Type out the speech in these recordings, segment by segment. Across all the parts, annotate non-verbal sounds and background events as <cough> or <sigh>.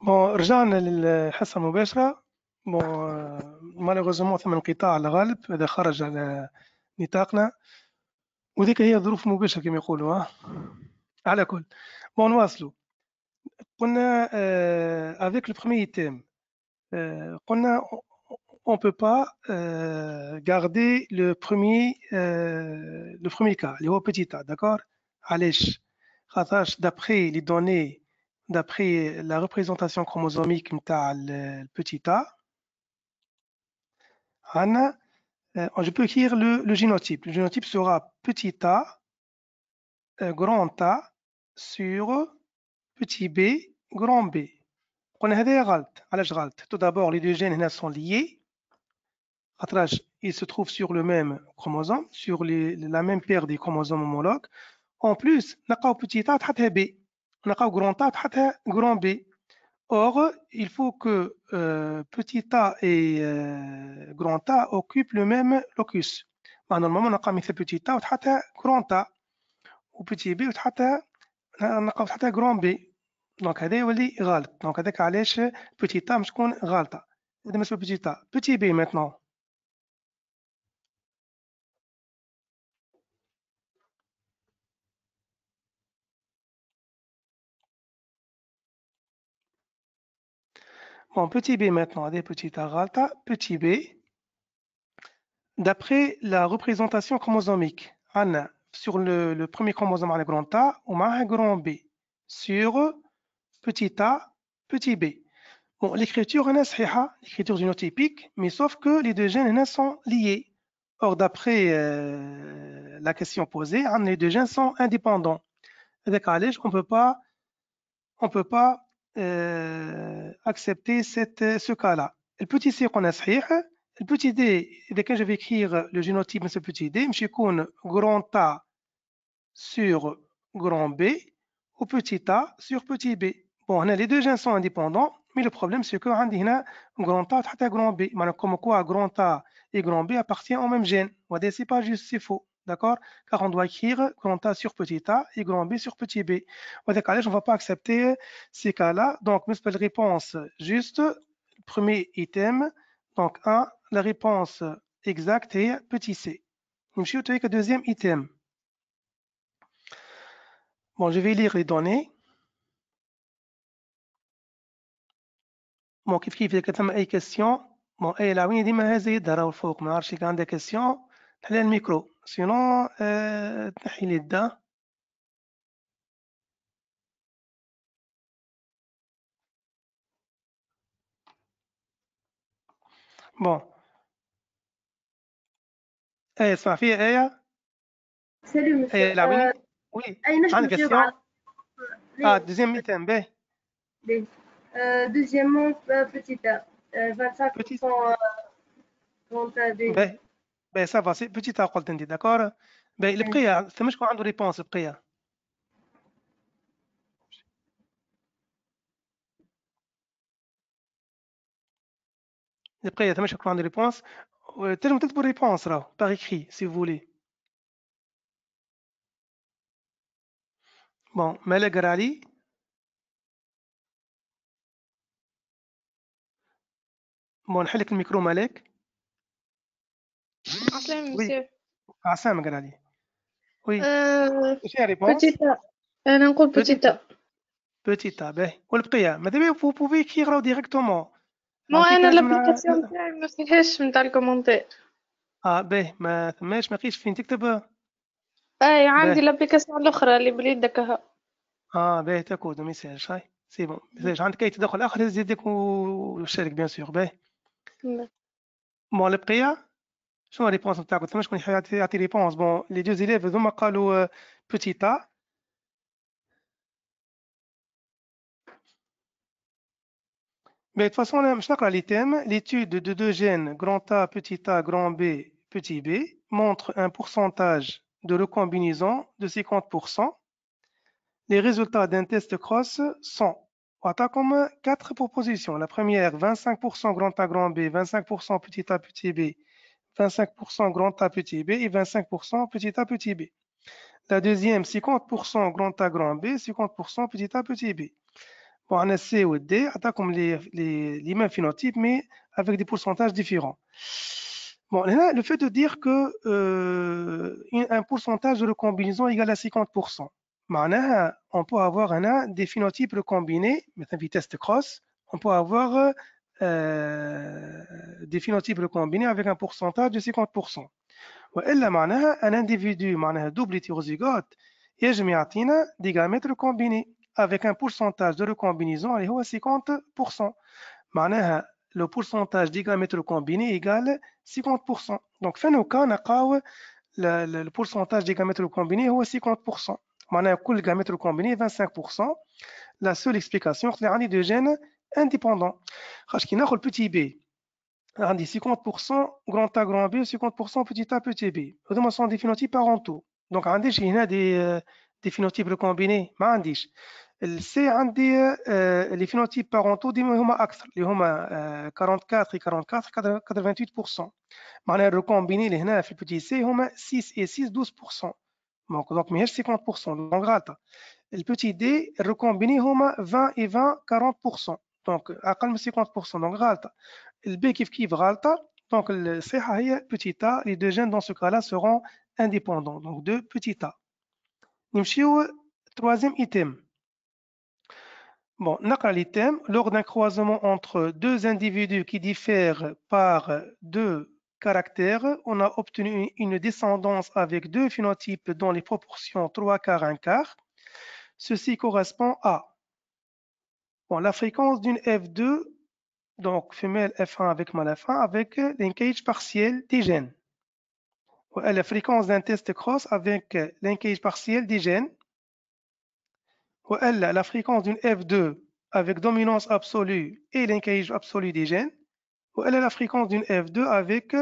بون رجعنا للحصه المباشره بون مالوغوزمون ثم انقطاع على الغالب هذا خرج على نطاقنا وذيك هي ظروف مباشره كما يقولوا على كل بون نواصلوا قلنا افيك لو بخومي تيم قلنا on peut pas آه، garder le premier آه، le premier cas اللي هو petit a d'accord علاش خاطرش d'après les données d'après la représentation chromosomique le euh, petit a, euh, je peux écrire le, génotype. Le génotype sera petit a, euh, grand A sur petit b, grand B. On a Tout d'abord, les deux gènes sont liés. Ils se trouvent sur le même chromosome, sur la même paire des chromosomes homologues. En plus, petit a, B on a un grand A, un grand B. Or, il faut que euh, petit A et euh, grand A occupent le même locus. Bah, normalement, on a un petit A, un grand A. Ou petit B, on a un grand B. Donc, on a un petit A. Donc, on a un petit A, on a un A. Petit B maintenant. Bon, petit b maintenant, des petits arata, petit b. D'après la représentation chromosomique, Anne sur le, premier chromosome, on grand A, on a un grand B. Sur petit a, petit b. Bon, l'écriture, en a l'écriture typique, mais sauf que les deux gènes sont liés. Or, d'après euh, la question posée, les deux gènes sont indépendants. Avec on ne peut pas, on peut pas euh, accepter euh, ce cas-là. Le petit C le petit D, dès que je vais écrire le génotype de ce petit D, je écrire grand A sur grand B ou petit A sur petit B. Bon, les deux gènes sont indépendants, mais le problème c'est que grand A et grand B. Comme quoi, grand A et grand B appartiennent au même gène. C'est pas juste, c'est faux. D'accord Car on doit écrire grand A sur petit a et grand B sur petit b. On ne va pas accepter ces cas-là. Donc, la réponse juste, premier item, donc A, la réponse exacte est petit c. Je suis le deuxième item. Bon, je vais lire les données. Bon, كيف كيف اذا كان اي كاستيون بون اي لاوين ديما هذه au الفوق ما نعرفش des questions. Allez, le Sinon euh, il eh, est' Bon. Est-ce Salut monsieur. Oui. Oui. deuxième item, b. Ben. Euh, deuxièmement, euh, petite. باهي سافا سي بوتي تاع قلت انت داكور باهي البقيه ثم شكون عنده ريبونس البقيه البقيه ثم شكون عنده ريبونس تنجم تكتبوا ريبونس راهو باغ اكخي سي فولي بون مالا قرالي بون نحلك الميكرو مالك Aslem, Oui. monsieur. Assam Ghanali. Oui. آه، وي هي الريبونس؟ بوتيتا انا نقول بوتي- بوتيتا بوتيتا باهي والبقية ماذا بيا فو بوفي كي يقراو ديريكتومون مو عرفتي انا كيفاش من- لابليكاسيون تاعي ما فيهاش نتاع الكومونتير اه باهي ما ثماش ما لقيتش اي عندي لابليكاسيون الاخرى اللي بليدك هكا اه باهي تاكود ميساج هاي سي بون ميساج عندك اي تدخل اخر زيدك وشارك بيان سور باهي بون البقية شنو الريبونس نتاعكم ثم شكون يعطي ريبونس بون لي دوز ايليف هذوما قالوا بوتي تا Mais de toute façon, je vais les thèmes. L'étude de deux gènes, grand A, petit a, grand B, petit b, montre un pourcentage de recombinaison de 50%. Les résultats d'un test cross sont, on comme quatre propositions. La première, 25% grand A, grand B, 25% petit a, petit b, 25% grand A petit b et 25% petit a petit b. La deuxième, 50% grand A grand B, 50% petit a petit b. Bon, on a C ou D, comme les, les, mêmes phénotypes, mais avec des pourcentages différents. Bon, le fait de dire que euh, un pourcentage de recombinaison est égal à 50%, on peut avoir des phénotypes recombinés, maintenant vitesse de cross, on peut avoir euh, des phénotypes recombinés avec un pourcentage de 50% والا معناها un individu معناها et je je يعطينا des gamètes recombinés avec un pourcentage de recombinaison à 50% le pourcentage des gamètes recombinés à 50% donc dans نوكا cas, le pourcentage des gamètes recombinés est 50% معناها كل gamète recombinés 25% la seule explication c'est عندي de gènes indépendant. on a le petit b. On a 50% grand A, grand B, 50% petit A, petit B. On sont des phénotypes parentaux. Donc, on a euh, des, phénotypes recombinés. Mais on c'est euh, les phénotypes parentaux des sont les 44 euh, et 44, 88%. Manière recombinés, les nefs, le petit C, 6 et 6, 12%. Donc, donc, a 50%, donc, a Le petit D, recombiné, 20 et 20, 40%. Donc, اقل من 50% Donc, غالطه البي كيف كيف غالطه دونك الصحه هي deux gènes لي دو جين دون سو كالا سيرون انديبوندون دونك دو بوتي troisième item. Bon, نقرأ l'item. Lors d'un croisement entre deux individus qui diffèrent par deux caractères, on a obtenu une descendance avec deux phénotypes dont les proportions 3 quarts 1 quart. Ceci correspond à Bon, la fréquence d'une F2, donc femelle F1 avec mâle F1, avec linkage partiel des gènes. La fréquence d'un test cross avec linkage partiel des gènes. Ou La fréquence d'une F2 avec dominance absolue et linkage absolu des gènes. Elle est la fréquence d'une F2 avec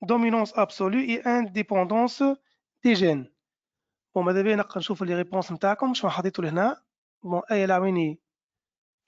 dominance absolue et indépendance des gènes. Bon, madame, on va les réponses. Je vous Bon, elle a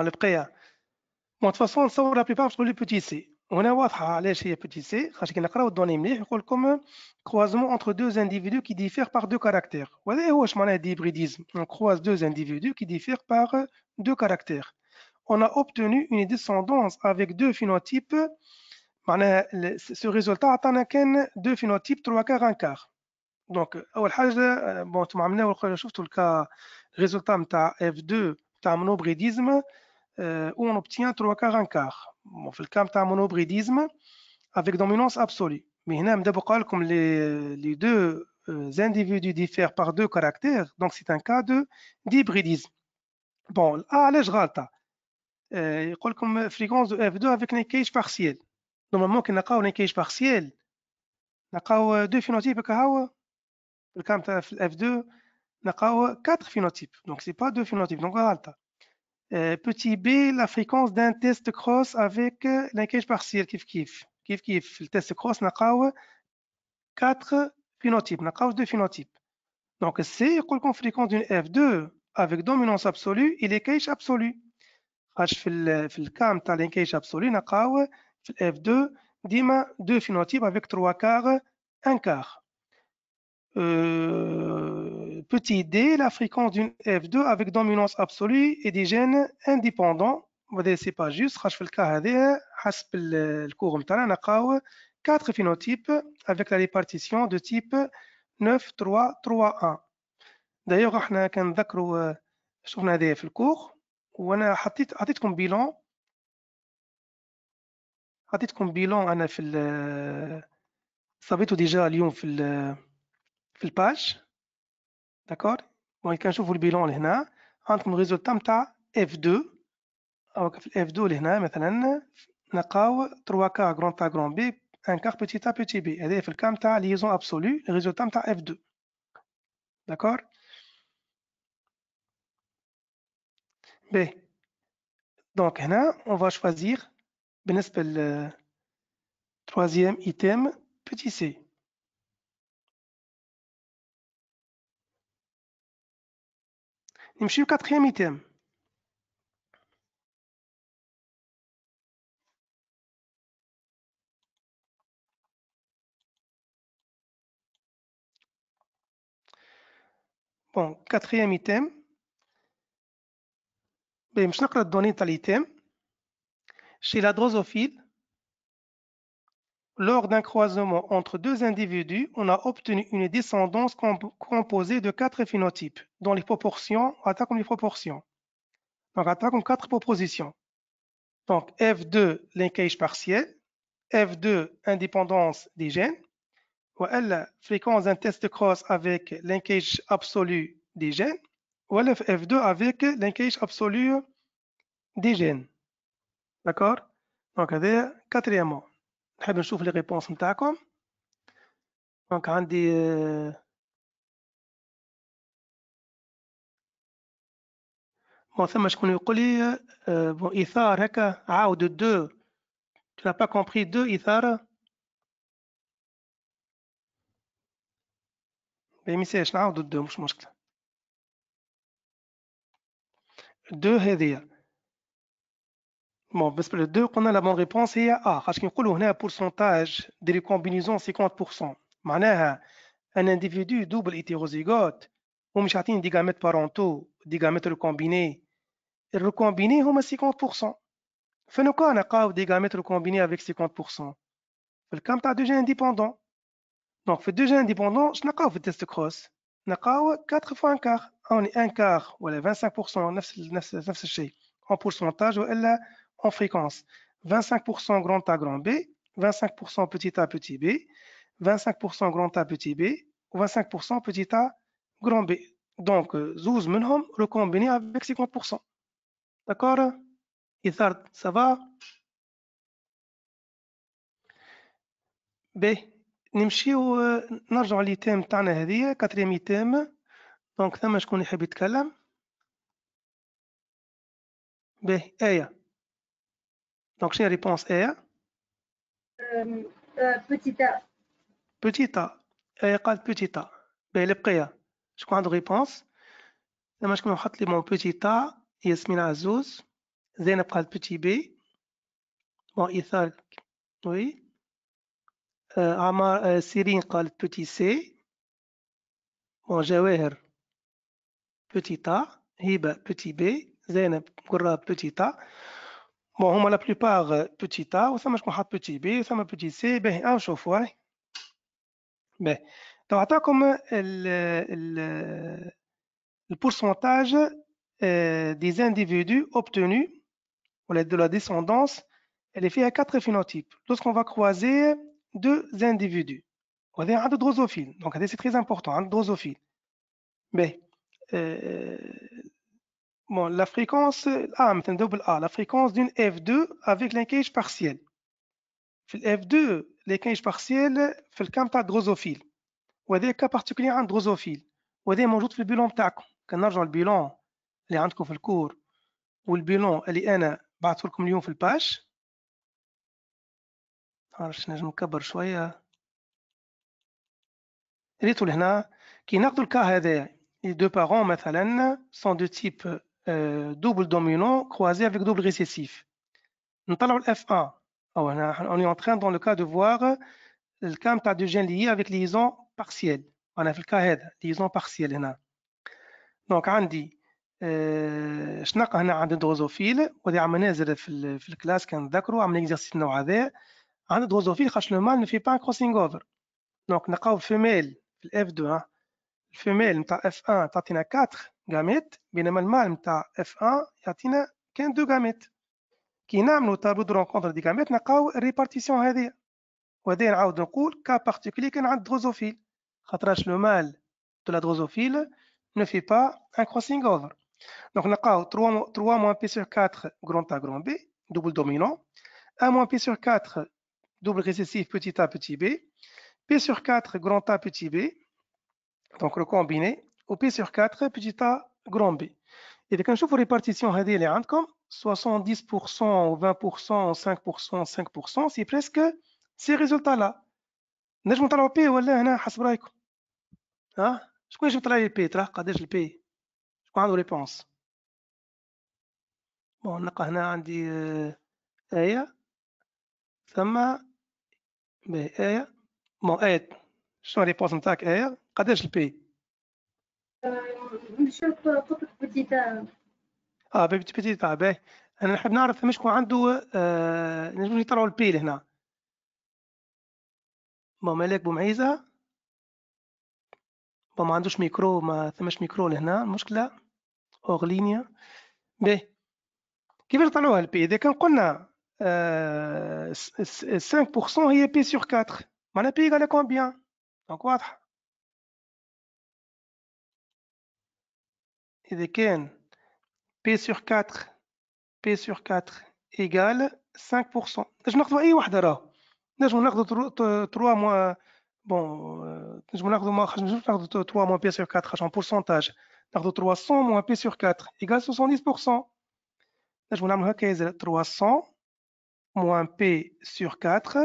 le De toute façon, ça la plupart sur le petit C. On a vu le petit C, c'est comme un croisement entre deux individus qui diffèrent par deux caractères. On croise deux individus qui diffèrent par deux caractères. On a obtenu une descendance avec deux phénotypes. Ce résultat a deux phénotypes trois quarts, un quart. Donc, on a vu que le résultat de F2, c'est un hybridisme. Euh, où on obtient trois quarts, 1 quart. le cas de monobridisme avec dominance absolue. Mais هنا a vous لكم les, les deux euh, individus diffèrent par deux caractères, donc c'est un cas de d'hybridisme. Bon, ah, A euh, Il y a une fréquence de F2 avec une cage partielle. Normalement كي نلقاو linkage partiel a deux phénotypes Le هو Le الكام de F2 a quatre phénotypes. Donc ce n'est pas deux phénotypes, donc غالطة. Euh, petit b, la fréquence d'un test cross avec l'enquête linkage partiel, kif kif. Kif kif, le test cross n'a 4 phénotypes, n'a 2 phénotypes. Donc C, qu'on fréquence d'une F2 avec dominance absolue et linkage absolu. H في الكام un لينكيج absolue نلقاو في f 2 dima deux phénotypes avec 3 quarts, 1 quart. Euh, petit d, la fréquence d'une F2 avec dominance absolue et des gènes indépendants. Ce n'est pas juste. في le هذا حسب الكور nous avons quatre phénotypes avec la répartition de type 9 3 3 1. D'ailleurs, احنا كنذكروا شفنا هذايا في الكور bilan. حطيت عطيتكم بيلون عطيتكم un bilan في déjà à Lyon, sur le page. D'accord Bon, il y voir un bilan là le bilan, l'ENA, entre le résultat, F2, F2, l'ENA, maintenant, a 3K, euh, grand A, grand B, 1K, petit A, petit B. Et le F2, liaison absolue, le résultat, F2. D'accord Bien. Donc, maintenant, on va choisir ben, le troisième item, petit c. עם שבקת חיים איתם. בואו, קת חיים איתם. במשנה קלדונית עליתם. שילה דרוזופיל. Lors d'un croisement entre deux individus, on a obtenu une descendance composée de quatre phénotypes, dont les proportions, attaquent les proportions. Donc, attaque quatre propositions. Donc, F2, linkage partiel, F2, indépendance des gènes, ou elle, fréquence d'un test de cross avec linkage absolu des gènes, ou elle, F2 avec linkage absolu des gènes. D'accord Donc, quatrièmement. نحب نشوف لي ريبونس نتاعكم دونك عندي بون ثم شكون يقول لي بون آه، ايثار هكا عاود دو تو n'as pas دو ايثار ما يمسيش نعاودو دو مش مشكله دو هذه Bon, parce que les deux, on a la bonne réponse, c'est A. Parce qu'on a un pourcentage de recombinaison de 50%. Maintenant, un individu double hétérozygote, ou un digamètre parentaux, un digamètre recombiné, il est recombiné de 50%. Qu'est-ce qu'il y a de dégamètre avec 50%? Il y a deux gènes indépendants. Donc, de deux gènes indépendants, je n'ai pas de test cross. Il y a quatre fois un quart. Un quart, 25%, 9% en pourcentage, il y en fréquence. 25% grand A grand B, 25% petit a petit b, 25% grand A petit b, 25% petit a grand b. Donc, 12 euh, منهم recombinés avec 50%. D'accord Ithard, ça va B. نمشيو نرجعوا للتيم تاعنا هذه كاتريمي تيم دونك ثم شكون يحب يتكلم B. ايه دونك شنو الريبونس ايه بوتيتا بوتيتا ايه قالت بوتيتا باهي البقيه شكون عنده ريبونس لما شكون حط لي مون بوتيتا ياسمين عزوز زينب قالت بوتي بي بون ايثار وي آه عمار آه سيرين قالت بوتي سي بون جواهر بوتي تا هبه بوتي بي زينب قراب بوتي تا Bon, on a la plupart euh, petit a, ou ça m'a petit b, ou ça marche petit c, ben, un chauffe, fois Ben, comme le pourcentage euh, des individus obtenus de la descendance elle est faite à quatre phénotypes lorsqu'on va croiser deux individus on a un drosophiles donc c'est très important un drosophile mais ben, euh, Bon, la fréquence A, ah, مثلا double A, la fréquence d'une F2 avec linkage partiel. في ال F2 linkage partiel في الكام تاع دروزوفيل وهذا كا بارتيكولي عند دروزوفيل وهذا موجود في البيلون تاعكم كنرجعوا البيلون اللي عندكم في الكور والبيلون اللي انا بعثته لكم اليوم في الباش عرفتش نجم نكبر شويه ريتو لهنا كي ناخذ الكا هذايا لي دو بارون مثلا سون دو تيب Euh, double dominant croisé avec double récessif. Nous avons le F1. On est en train, dans le cas, de voir le cas de gène lié avec liaison partielle. On a le cas de liaison partielle. Hein. Donc, euh, on dit, On a pas un drosophile. On a amené dans la classe a on un exercice de drosophile, le mâle ne fait pas un crossing over. Donc, on a une femelle, le F2. Hein. La femelle, F1, le f 4 gamètes, جاميت le المعلم de f 1 يعطينا كان دو جاميت de نعملو تابلو دو رونكونتر دي جاميت نلقاو الريبارتيسيون هذه وهذه نعاود نقول كا بارتيكولي كان عند دروزوفيل drosophile. le مال de la drosophile ne fait pas un crossing over. Donc, on a 3, 3 moins P sur 4, grand A, grand B, double dominant. 1 moins P sur 4, double récessif, petit a, petit b. P sur 4, grand A, petit b. Donc, le combiné, au P sur 4, petit A, grand B. Et quand je la répartition, regardez, les est comme 70% 20%, 5%, 5%, c'est presque ces résultats-là. Hein? Je vais le dire, je vais vous dire, je vais vous dire, je vais vous dire, au P, je dire, euh, ben, je vais vous P. je vais vous dire, je vais vous dire, un vais vous dire, je vais vous dire, je vais vous dire, je vais vous dire, un P. نشوف قطط بتيتا اه بيبي بتيتا باهي طيب، إيه. انا نحب نعرف فما شكون عنده آه نجم يطلعوا البيل هنا بون مالك بومعيزة بون ما عندوش ميكرو ما ثماش ميكرو لهنا المشكلة أغلينيا باهي كيفاش طلعوها البي إذا كان قلنا آه 5% هي بي سور 4 معناها بي إيكالا كومبيان دونك واضحة Zeken, P sur 4, P sur 4 égale 5%. Nous n'avons pas eu une seule. Nous n'avons 3 moins Bon, je vais 3 moins P sur 4 en pourcentage. Je vais 300 moins P sur 4 égale 70%. Je vais prendre 300 moins P sur 4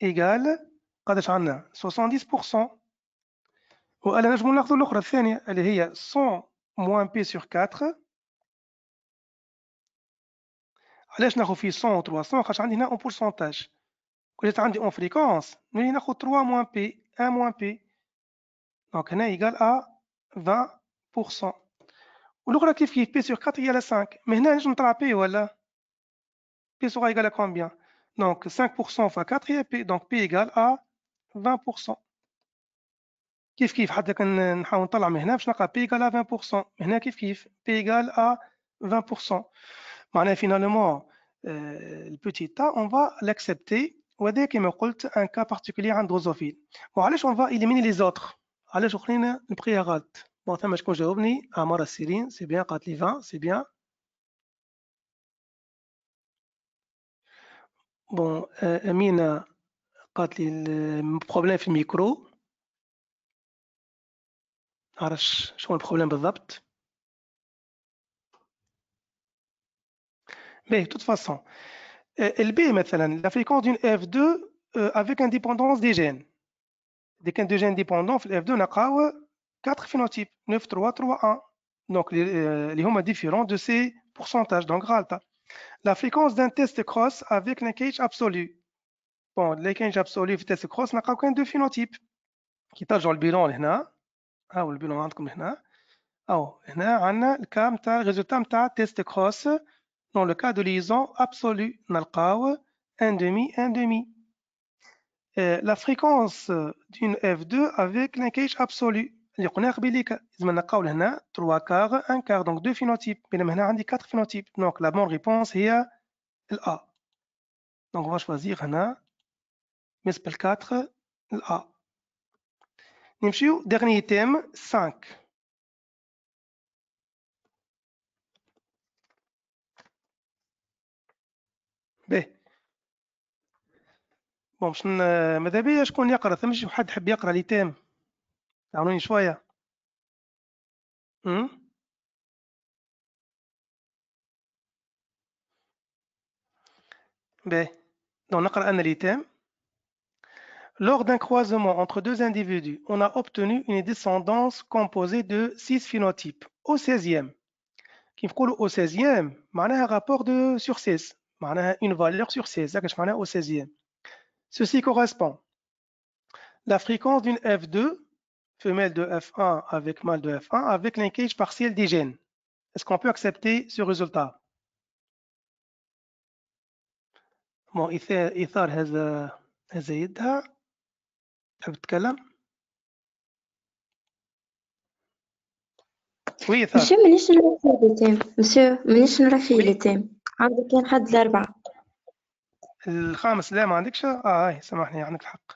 égale 70%. Et alors, je vais prendre l'autre, la deuxième, elle 100 moins P sur 4. Allez, je n'ai pas fait 100 ou 300, je n'ai pas fait un pourcentage. Je n'ai pas fait en fréquence, mais je n'ai 3 moins P, 1 moins P. Donc, on est égal à 20%. Ou le relatif qui est P sur 4 est égal à 5. Mais maintenant, je ne m'en pas, voilà. P sera égal à combien Donc, 5% fois 4, il P. Donc, P est égal à 20%. كيف كيف حتى كنحاول نطلع من هنا باش نلقى بي ايكال 20% هنا كيف كيف بي ايكال 20% معناها فينالمون البوتي تا اون فا لاكسبتي وهذا كما قلت ان كا بارتيكولي عند روزوفيل وعلاش اون فا اليميني لي زوتر علاش اخرين نبقيها غلط بون ثما شكون جاوبني عمر السيرين سي بيان قالت لي 20 سي بيان بون امينه قالت لي البروبليم في الميكرو le problème بالضبط Mais de toute façon, LB, la fréquence d'une F2 avec indépendance des gènes. Des gènes indépendants gènes dépendants, F2, on a 4 phénotypes, 9, 3, 3, 1. Donc, les, euh، les hommes différents de ces pourcentages, donc La fréquence d'un test cross avec cage absolu. Bon, cage absolu, test cross, n'a a qu'un deux phénotypes. Qui tâche dans le bilan, là, ah le bilan, on l'a rendu comme ça. Ah oui, a le résultat de la test-cross dans le cas de liaison absolue. On a le cas 1,5, 1,5. La fréquence d'une F2 avec l'incage absolue. Donc, on a un bilan. On a le cas, 3,25, 1,25. Donc, 2 phénotypes. Bien sûr, on a 4 phénotypes. Donc, la bonne réponse est l'A. Donc, on va choisir ici, mespèles 4, l'A. نمشيو ديغني تيم 5 باهي بون باش ماذا بيا شكون يقرا ثم شي حد حب يقرا لي تيم تعاونوني شويه امم باهي دونك نقرا انا لي تيم Lors d'un croisement entre deux individus, on a obtenu une descendance composée de six phénotypes au 16e. Qui, au 16e un rapport de sur 16 معناها une valeur sur 16 au 16e. Ceci correspond la fréquence d'une F2 femelle de F1 avec mâle de F1 avec linkage partiel des gènes. Est-ce qu'on peut accepter ce résultat bon, تحب تتكلم وي ثار مش مانيش نروح في لي تيم مسيو مانيش نروح في لي تيم عندك كان حد الأربعة الخامس لا ما عندكش اه هاي سامحني عندك الحق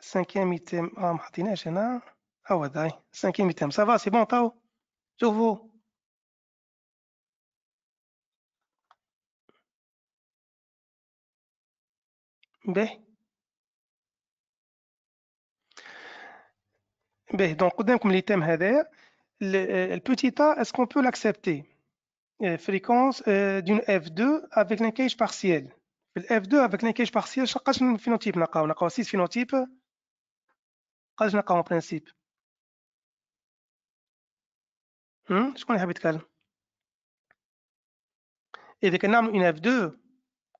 سانكيام يتيم اه ما حطيناش هنا هو هذا سانكيام يتيم سافا سي بون تو شوفوا باهي باهي دونك قدامكم لي تيم هذايا البوتي تا كون بو لاكسبتي فريكونس دون اف 2 افيك لانكيج بارسييل بالاف 2 افيك لانكيج بارسييل شقاش من فينوتيب نلقاو نلقاو 6 فينوتيب قاش نلقاو ان برانسيب شكون حاب يتكلم اذا كان نعملو ان اف 2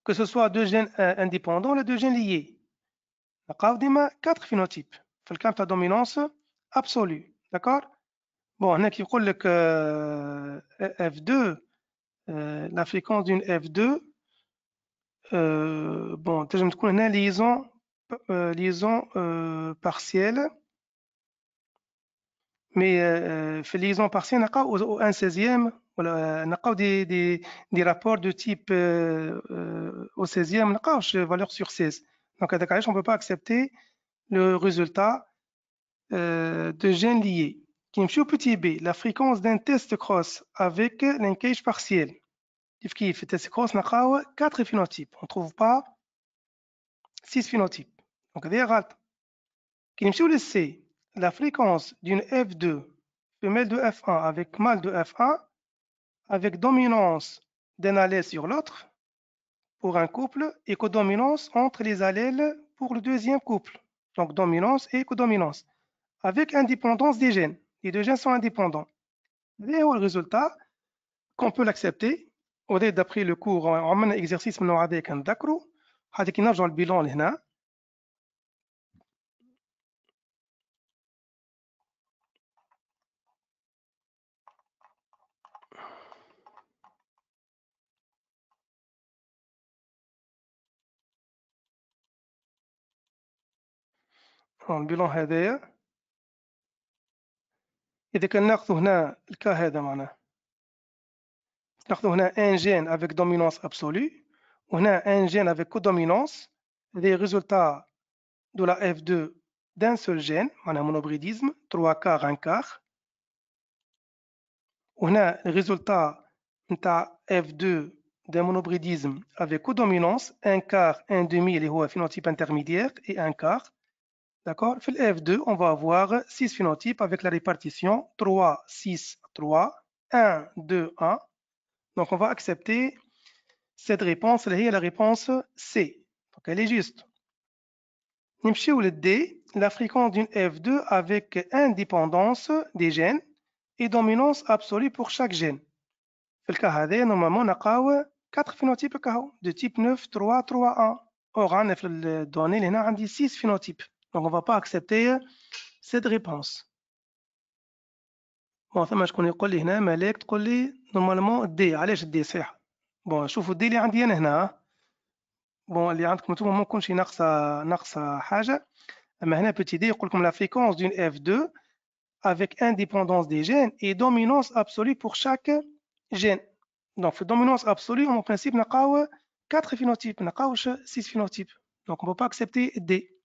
que ce soit deux gènes euh, indépendants ou deux gènes liés. Il On a quatre phénotypes. Il y a la dominance absolue. D'accord Bon, on a qui dit que euh, F2, euh, la fréquence d'une F2, bon, je me trouve une liaison, liaison partielle. Mais, euh, liaison partielle, d'accord, un 1 16e, on a des rapports de type au 16e, 16 a une valeur sur 16 Donc, on on peut pas accepter le résultat résultat de gènes liés qui me petit b la fréquence d'un test cross avec linkage partiel qui fait test cross n'a 4 phénotypes on trouve pas 6 phénotypes donc le c la fréquence d'une f2 femelle de f1 avec mâle de f1 avec dominance d'un allèle sur l'autre pour un couple et codominance entre les allèles pour le deuxième couple. Donc dominance et codominance. Avec indépendance des gènes. Les deux gènes sont indépendants. Et au résultat, qu'on peut l'accepter, d'après le cours, on a un exercice avec un dacro, on dans le bilan Donc, le bilan est Et donc, on a un gène avec dominance absolue. On a un gène avec co-dominance. Les résultats de la F2 d'un seul gène, on a monobridisme, 3 quarts, 1 quart. On a les résultats de la F2 d'un monobridisme avec co-dominance, 1 quart, 1 demi, les hauts et intermédiaires, et 1 quart. D'accord F2, on va avoir 6 phénotypes avec la répartition 3, 6, 3, 1, 2, 1. Donc, on va accepter cette réponse. la réponse C. Donc, elle est juste. ou le D, la fréquence d'une F2 avec indépendance des gènes et dominance absolue pour chaque gène. Fil KHD, normalement, on a 4 phénotypes de type 9, 3, 3, 1. Or, hein, on a donné 6 phénotypes. Donc, on ne va pas accepter euh, cette réponse. Bon, ça, je connais quoi, là, mais l'acte, collègues, normalement, D. Allez, je dis, ça. Bon, je vous dis, il y a un là. Bon, il y a un comme tout le monde, je petit un il vous dit la fréquence d'une F2 avec indépendance des gènes et dominance absolue pour chaque gène. Donc, dominance absolue, en principe, on a quatre phénotypes, on a six phénotypes. Donc, on ne peut pas accepter D.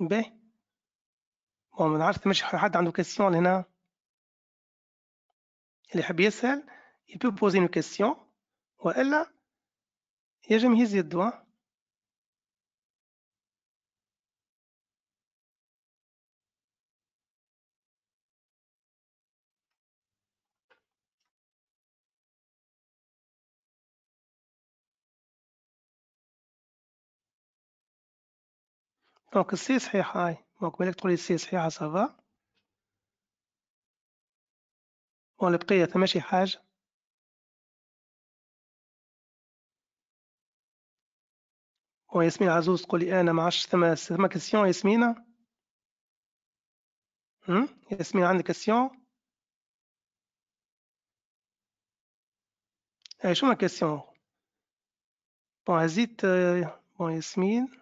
ب ما هو مش حد عنده كيسيون هنا اللي يحب يسأل يبي بوزي نو والا يجم يهز يدو دونك السي صحيحة هاي دونك ملي تقولي السي صحيحة صافا بون البقية شي حاجة ياسمين عزوز تقولي أنا ما عادش ثما ثما كيسيون ياسمينة ياسمين عندك كيسيون أي شنو كيسيون بون هزيت بون ياسمين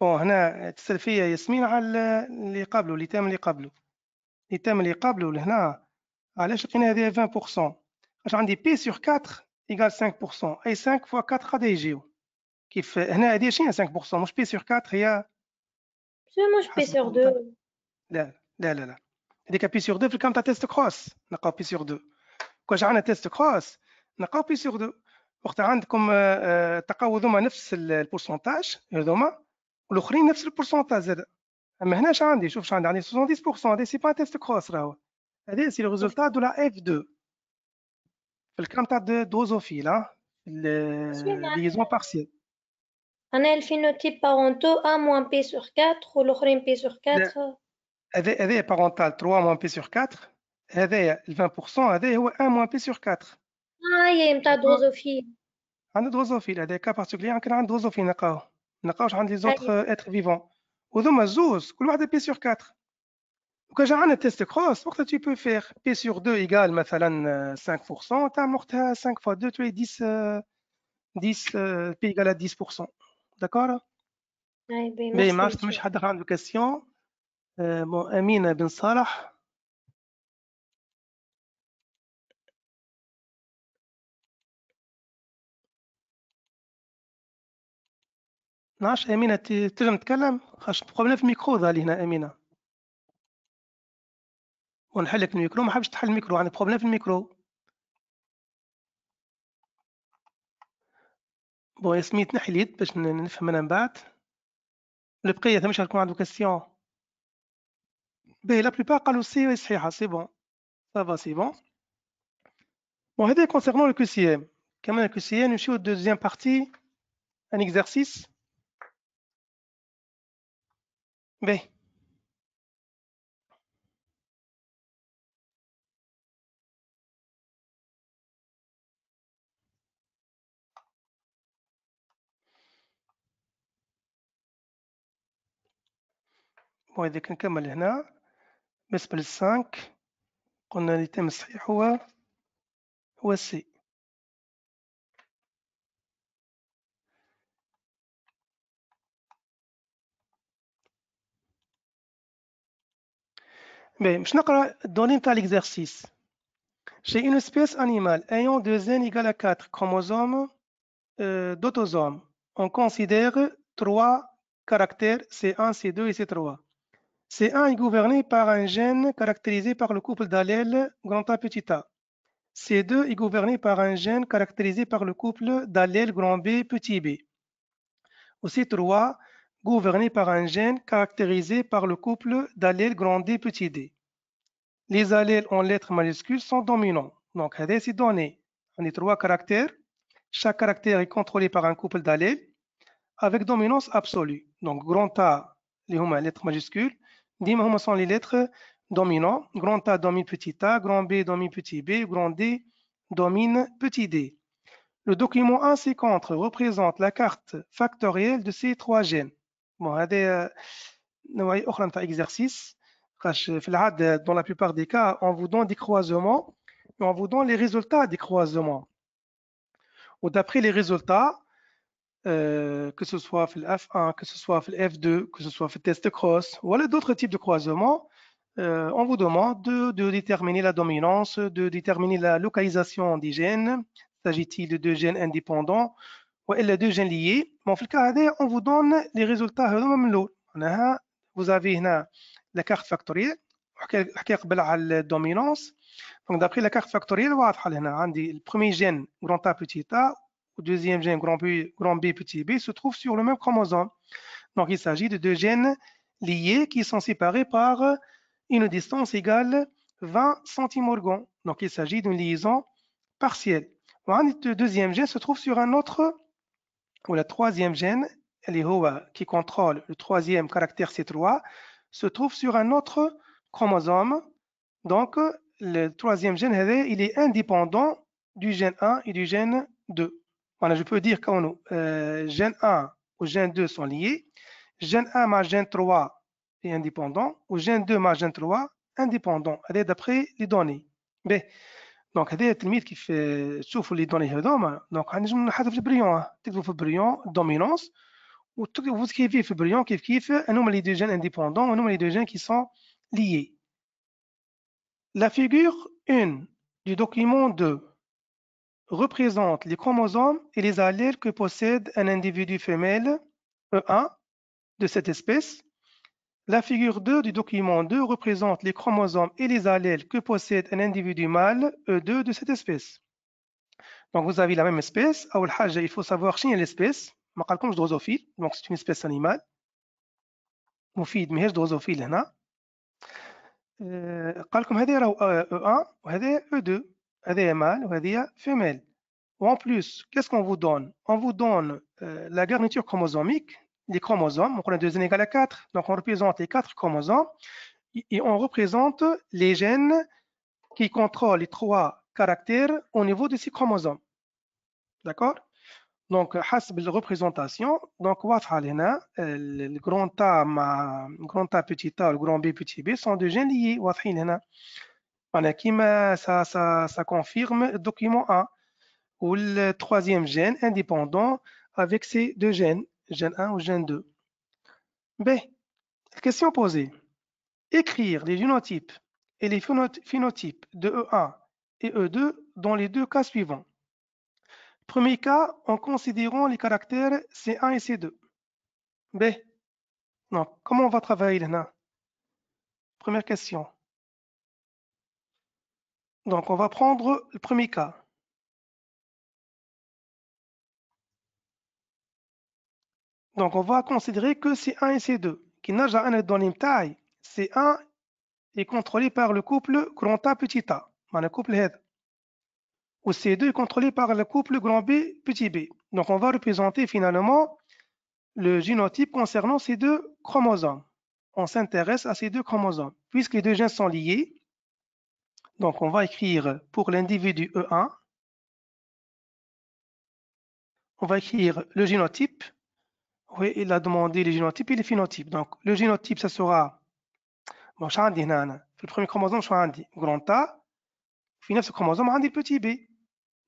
بون هنا تسال فيا ياسمين على اللي قبله اللي تام اللي قبله اللي تام اللي قبله لهنا علاش لقينا هذه 20% خاطر عندي بي سور 4 ايكال 5% اي 5 فوا 4 غادي يجيو كيف هنا هذه شنو 5% مش بي سور 4 هي مش بي سور 2 لا لا لا لا هذيك بي سور 2 في الكام تاع تيست كروس نلقاو بي سور 2 كون عندنا تيست كروس نلقاو بي سور 2 وقت عندكم آه، آه، تقاو هذوما نفس البورسونتاج هذوما Le Khrin 9% à 0. Maintenant, je vais vous dire que c'est 70%, ce n'est pas un test de cross. C'est le résultat de la F2. Il y a un tas liaison dosophiles. partielle. Il y a un phénotype parental 1-P sur 4 ou le Khrin P sur 4 Il y a un parental 3-P sur 4. Il y a 20% ou 1-P sur 4. Ah, il y a un tas de dosophiles. Il y a un tas il y a un cas particulier, il y a un dosophile. Des autres êtres vivants. Ou dans ma zose, couloir de P sur 4. Quand j'ai un test de cross, tu peux faire P sur 2 égale 5%. Tu as mort 5 fois 2, tu es 10%. Euh، euh، P égale à 10%. D'accord Je vais vous donner une question. Amina Ben-Salah. نعرفش امينه تنجم تتكلم خاش تبقى في الميكرو ظهر هنا امينه ونحلك الميكرو ما حبش تحل الميكرو عندك بروبليم في الميكرو بو ياسمين تنحليت اليد باش نفهم انا من بعد البقيه ثمش تكون عندو كاستيون باهي لا بليبار قالو سي صحيحه سي بون سافا سي بون بون هذا كونسيرنون الكو سي ام كمان الكو سي ام نمشيو لدوزيام بارتي ان اكزارسيس به وإذا كنكمل هنا بالنسبة للسانك قلنا اللي تم الصحيح هو هو السي je vais donner un نتاع exercice. Chez une espèce animale ayant deux n égale à 4 chromosomes euh, d'autosomes, on considère trois caractères C1, C2 et C3. C1 est gouverné par un gène caractérisé par le couple d'allèles grand A petit a. C2 est gouverné par un gène caractérisé par le couple d'allèles grand B petit b. Ou C3 gouverné par un gène caractérisé par le couple d'allèles grand D petit d. Les allèles en lettres majuscules sont dominants. Donc, c'est donné. On a trois caractères. Chaque caractère est contrôlé par un couple d'allèles avec dominance absolue. Donc, grand A, les lettres majuscules. Dim, sont les lettres dominantes. Grand A domine petit a, grand B domine petit b, grand D domine petit d. Le document ainsi contre représente la carte factorielle de ces trois gènes. Bon, exercice اخرى dans la plupart des cas on vous donne des croisements et on vous donne les résultats des croisements ou d'après les résultats euh، que ce soit le F1 que ce soit le F2 que ce soit le test cross ou d'autres types de croisements euh, on vous demande de, de, déterminer la dominance, de déterminer la localisation des gènes. S'agit-il de deux gènes indépendants ou les deux gènes liés. Bon, dans on vous donne les résultats de vous avez la carte factorielle. On la dominance. Donc, d'après la carte factorielle, le premier gène, grand A petit A, le deuxième gène, grand B petit B, se trouve sur le même chromosome. Donc, il s'agit de deux gènes liés qui sont séparés par une distance égale 20 centimorgons. Donc, il s'agit d'une liaison partielle. Le deuxième gène se trouve sur un autre où le troisième gène, qui contrôle le troisième caractère C3, se trouve sur un autre chromosome. Donc, le troisième gène, il est indépendant du gène 1 et du gène 2. Voilà, je peux dire que euh, gène 1 ou gène 2 sont liés. Gène 1 ma gène 3 est indépendant ou gène 2 ma gène 3 indépendant. Elle d'après les données. B. Donc, il le a des qui font souffler les Donc, il y a des limites qui font brillant, dominance, ou tout ce que vous écrirez brillant, qui fait un nombre de gènes indépendants, un nombre de gènes qui sont liés. La figure 1 du document 2 représente les chromosomes et les allèles que possède un individu femelle, E1, de cette espèce. La figure 2 du document 2 représente les chromosomes et les allèles que possède un individu mâle E2 euh, de cette espèce. Donc vous avez la même espèce. Il faut savoir qui est l'espèce. donc c'est une espèce animale. مفيد ماهيش Je هنا قال لكم هذه راهو او 1 وهذه e 2 هذه مال femelle. En plus, qu'est-ce qu'on vous donne On vous donne euh, la garniture chromosomique les chromosomes. on a deux n à quatre, Donc, on représente les quatre chromosomes et on représente les gènes qui contrôlent les trois caractères au niveau de ces chromosomes. D'accord Donc, la représentation, donc, euh, le grand A, ma, grand A petit A, le grand B petit B sont deux gènes liés. Ça, ça, ça confirme le document A, ou le troisième gène indépendant avec ces deux gènes gène 1 ou gène 2. B. Question posée. Écrire les génotypes et les phénotypes de E1 et E2 dans les deux cas suivants. Premier cas, en considérant les caractères C1 et C2. B. Donc, comment on va travailler là Première question. Donc, on va prendre le premier cas. Donc, on va considérer que C1 et C2. Qui n'ont à un taille. C1 est contrôlé par le couple grand A petit a. Le couple head. Ou C2 est contrôlé par le couple grand B petit b. Donc, on va représenter finalement le génotype concernant ces deux chromosomes. On s'intéresse à ces deux chromosomes. Puisque les deux gènes sont liés, donc on va écrire pour l'individu E1, on va écrire le génotype oui, il a demandé les génotypes et les phénotypes. Donc, le génotype, ça sera. Bon, je hein, hein. Le premier chromosome, je le grand A. Puis, ce chromosome, je petit b.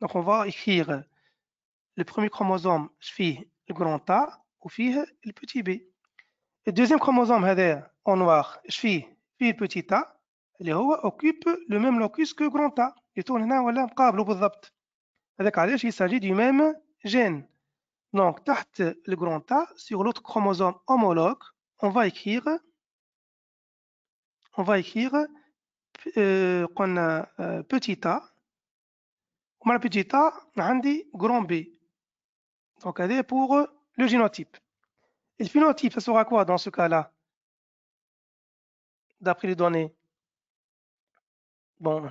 Donc, on va écrire le premier chromosome, je fais le grand A, ou le petit b. Le deuxième chromosome, en noir, je suis le petit a. اللي هو اوكيب Le même locus que a يطول هنا ولا مقابله بالضبط هذاك il s'agit du même gène. Donc, تحت le grand A, sur l'autre chromosome homologue, on va écrire, on va écrire euh, a euh, petit a. On a petit a, on grand B. Donc, c'est pour le génotype. Et le phénotype, ça sera quoi dans ce cas-là D'après les données. Bon,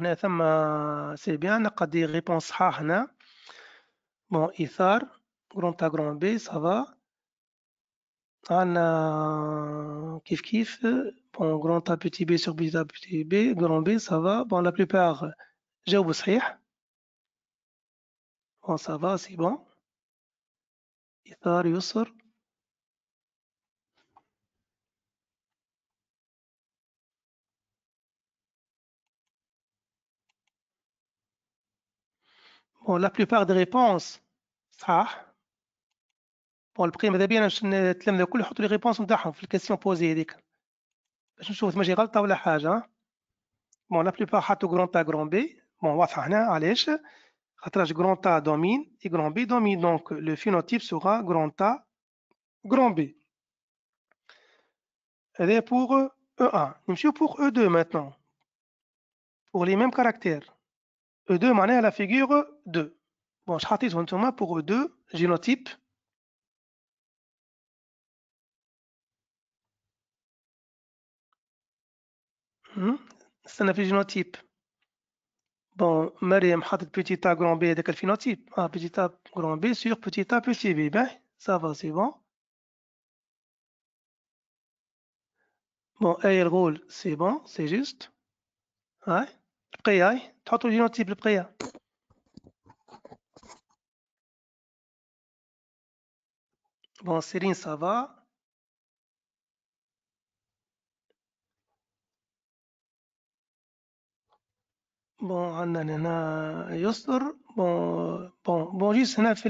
c'est bien, on a des réponses. Bon, Ithar grand A grand B ça va Anna, kiff-kiff. Bon, grand A petit B sur petit A petit B grand B ça va bon la plupart j'ai صحيح bon ça va c'est bon يسار Yusur. Bon, la plupart des réponses, ça, Bon, le problème, c'est que nous avons tous les réponses que nous avons dans les questions posées. Je ne sais pas si j'ai raison ou pas. Bon, la plupart ont un grand A grand B. Bon, on va ça là, pourquoi. On a grand A qui domine et un grand B qui domine. Donc, le phénotype sera un grand A et un grand B. C'est pour E1. Je suis pour E2 maintenant. Pour les mêmes caractères. E2, c'est la figure 2. Bon, je vais mettre pour E2, génotype Hmm? C'est un génotype Bon, Mariam, حطت petit a grand B avec le phénotype. Ah, petit a grand B sur petit a petit B. Ben, ça va, c'est bon. Bon, A c'est bon, c'est juste. Hein Le génotype, le prix. Bon, Céline, ça va. بون عندنا هنا يصدر بون بون بون جيس هنا في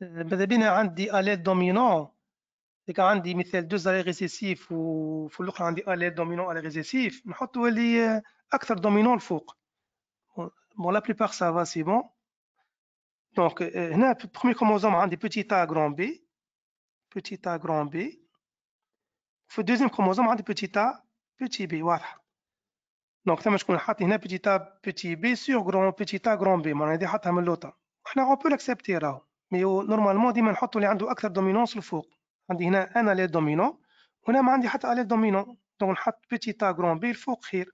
ماذا بينا عندي اليل دومينون ديك عندي مثال دوز الي ريسيسيف وفي الاخرى عندي اليل دومينون الي ريسيسيف نحطوا اللي اكثر دومينون الفوق بون لا بليبار سافا سي بون دونك هنا في البروميير كوموزوم عندي بوتي تا غران بي بوتي تا غران بي في دوزيام كوموزوم عندي بوتي تا بوتي بي واضحه دونك ثم شكون حاط هنا بيتي تا بيتي بي سور غرون بيتي تا غرون بي معناها هذه حاطها من لوطا احنا اون بو لاكسبتي راهو مي نورمالمون ديما نحطوا اللي عنده اكثر دومينونس الفوق عندي هنا انا لي دومينون وهنا ما عندي حتى لي دومينون دونك نحط بيتي تا غرون بي الفوق خير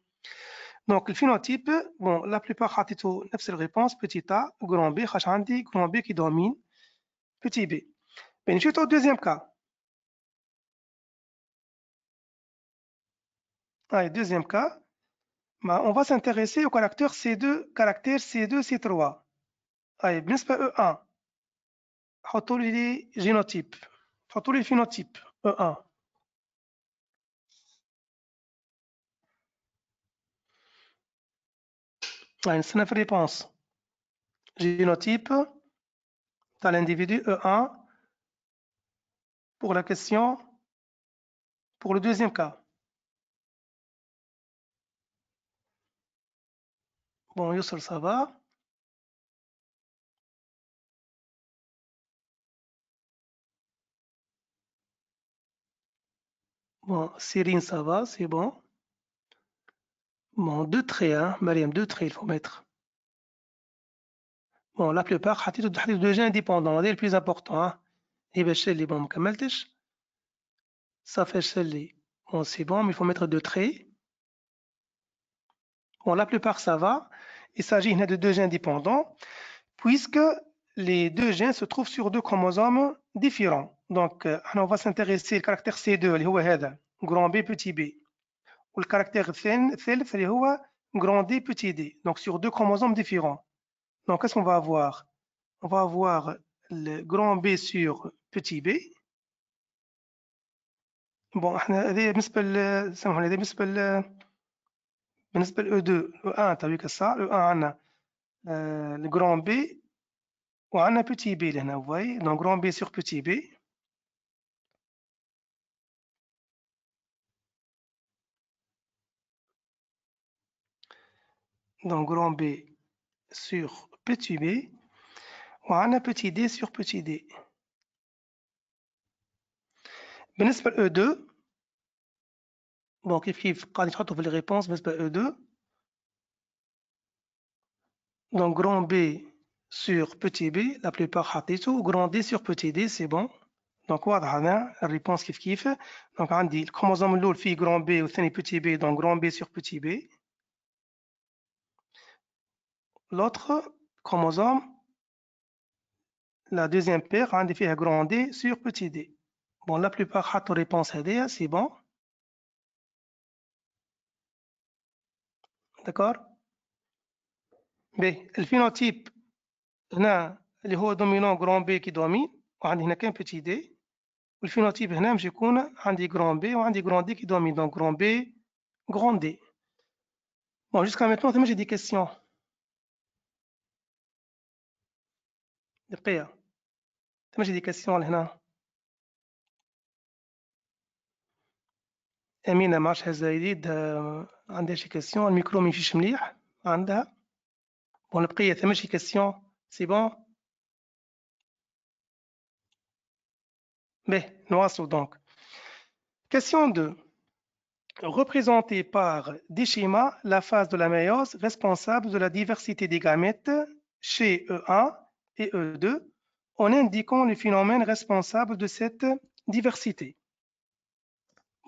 دونك الفينوتيب بون لا بليبار حطيتو نفس الريبونس بيتي تا غرون بي خاطر عندي غرون بي كي دومين بيتي بي بين نشوفو دوزيام كا هاي دوزيام كا Bah, on va s'intéresser au caractère C2, caractère C2, C3. Allez, bien e sûr, E1. les génotypes. phénotypes. E1. c'est réponse. Génotype. Dans l'individu E1. Pour la question. Pour le deuxième cas. Bon, Youssef, ça va Bon, Sirine, ça va, c'est bon. Bon, deux traits, hein, Mariam, deux traits, il faut mettre. Bon, la plupart, tu حطيت deux indépendant. indépendants, c'est le plus important, hein. Et eh ben, شلي, bon, ما كملتش. Ça fait شلي. Bon, c'est bon, mais il faut mettre deux traits. Bon, la plupart, ça va. Il s'agit de deux gènes dépendants, puisque les deux gènes se trouvent sur deux chromosomes différents. Donc, on va s'intéresser au caractère C2, qui est grand B, petit b. Ou le caractère C, qui est grand D, petit d. Donc, sur deux chromosomes différents. Donc, qu'est-ce qu'on va avoir On va avoir le grand B sur petit b. Bon, on a des le 1, on a le grand B on a petit b. Donc, grand B sur petit b. Donc, grand B sur petit b. on a petit d sur petit d. Par exemple, le 2, بون كيف كيف قاعدين تحطوا في c'est بالنسبه e 2 Donc, grand B sur petit B, la plupart حطيتو. Grand D sur petit D, c'est bon. Donc, واضح la réponse qu'il كيف. Donc, عندي الكروموزوم الأول فيه grand B au sein de petit B, donc grand B sur petit B. L'autre chromosome, la deuxième paire, عندي hein, فيها grand D sur petit D. Bon, la plupart la réponse d, hein, c'est bon. دكار بي الفينوتيب هنا اللي هو دومينون جران بي كي دومين وعندي هنا كان بيتي دي والفينوتيب هنا باش يكون عندي جران بي وعندي جران دي كي دومين دونك جران بي جران دي بون جوسكا ميتون ثم جي دي كيسيون دقيقة ثم جي دي كيسيون لهنا أمينة Question 2. Représenter par des schémas la phase de la méiose responsable de la diversité des gamètes chez E1 et E2 en indiquant les phénomènes responsables de cette diversité.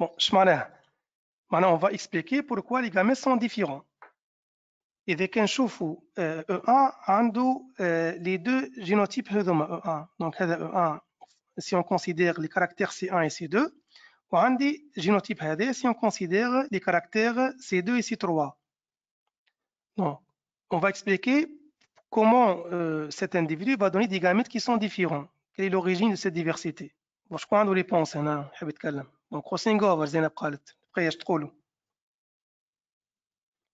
Bon, Maintenant, on va expliquer pourquoi les gamètes sont différents. Et euh, e un كنشوفوا E1 on a les deux génotypes E1 donc E1 euh, e si on considère les caractères C1 et C2 e génotypes génotype هذا si on considère les caractères C2 et C3 donc on va expliquer comment euh, cet individu va donner des gamètes qui sont différents quelle est l'origine de cette diversité qu'on crois une les je vais Crossing over, c'est un peu de temps.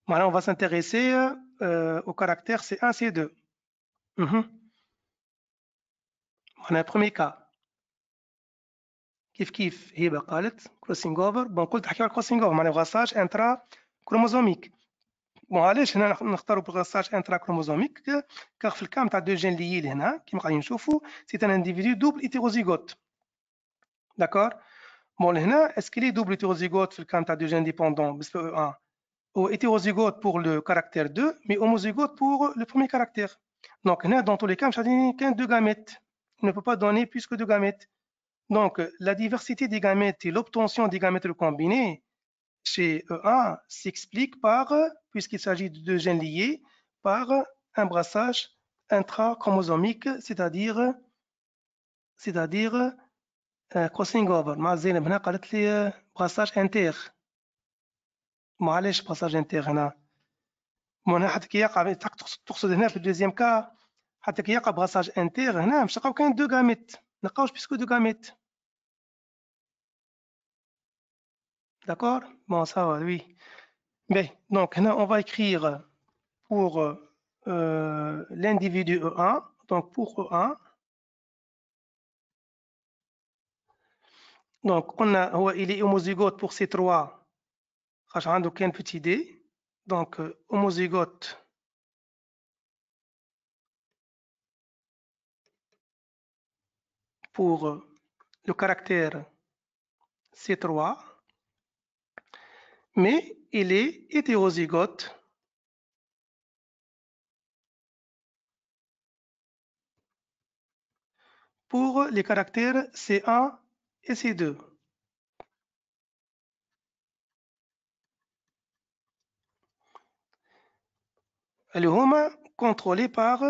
Maintenant, on va s'intéresser euh, au caractère C1 C2. Mhm. On a premier cas. Kif-kif, c'est un peu de temps. Crossing over. Crossing over, c'est un brassage intra-chromosomique. On va aller On un brassage intra-chromosomique. Car le cas, on a deux gènes liés. C'est un individu double hétérozygote. D'accord? est هنا qu'il qu'il hétérozygote sur le تاع de deux gènes dépendants e 1 ou hétérozygote pour le caractère 2 mais homozygote pour le premier caractère donc هنا dans tous les cas gamètes ne peut pas donner plus que deux gamètes donc la diversité des gamètes et l'obtention des gamètes combinés chez E1 euh, s'explique par puisqu'il s'agit de deux gènes liés par un brassage intrachromosomique c'est-à-dire c'est-à-dire Crossing over. Je vais vous parler de brassage inter. Je vais vous parler de brassage inter. Je vais vous parler de brassage inter. Je vais vous parler de brassage inter. Je ne vais pas vous deux gamètes. Je ne vais pas vous parler deux gamètes. D'accord Bon, ça va, oui. Donc, maintenant, on va écrire pour euh, l'individu E1. Donc, pour E1. Donc, il est homozygote pour c trois. Je n'ai aucune petite idée. Donc, euh, homozygote. Pour euh, le caractère C3. Mais il est hétérozygote pour les caractères C1 et c'est deux. Les Homa contrôlés par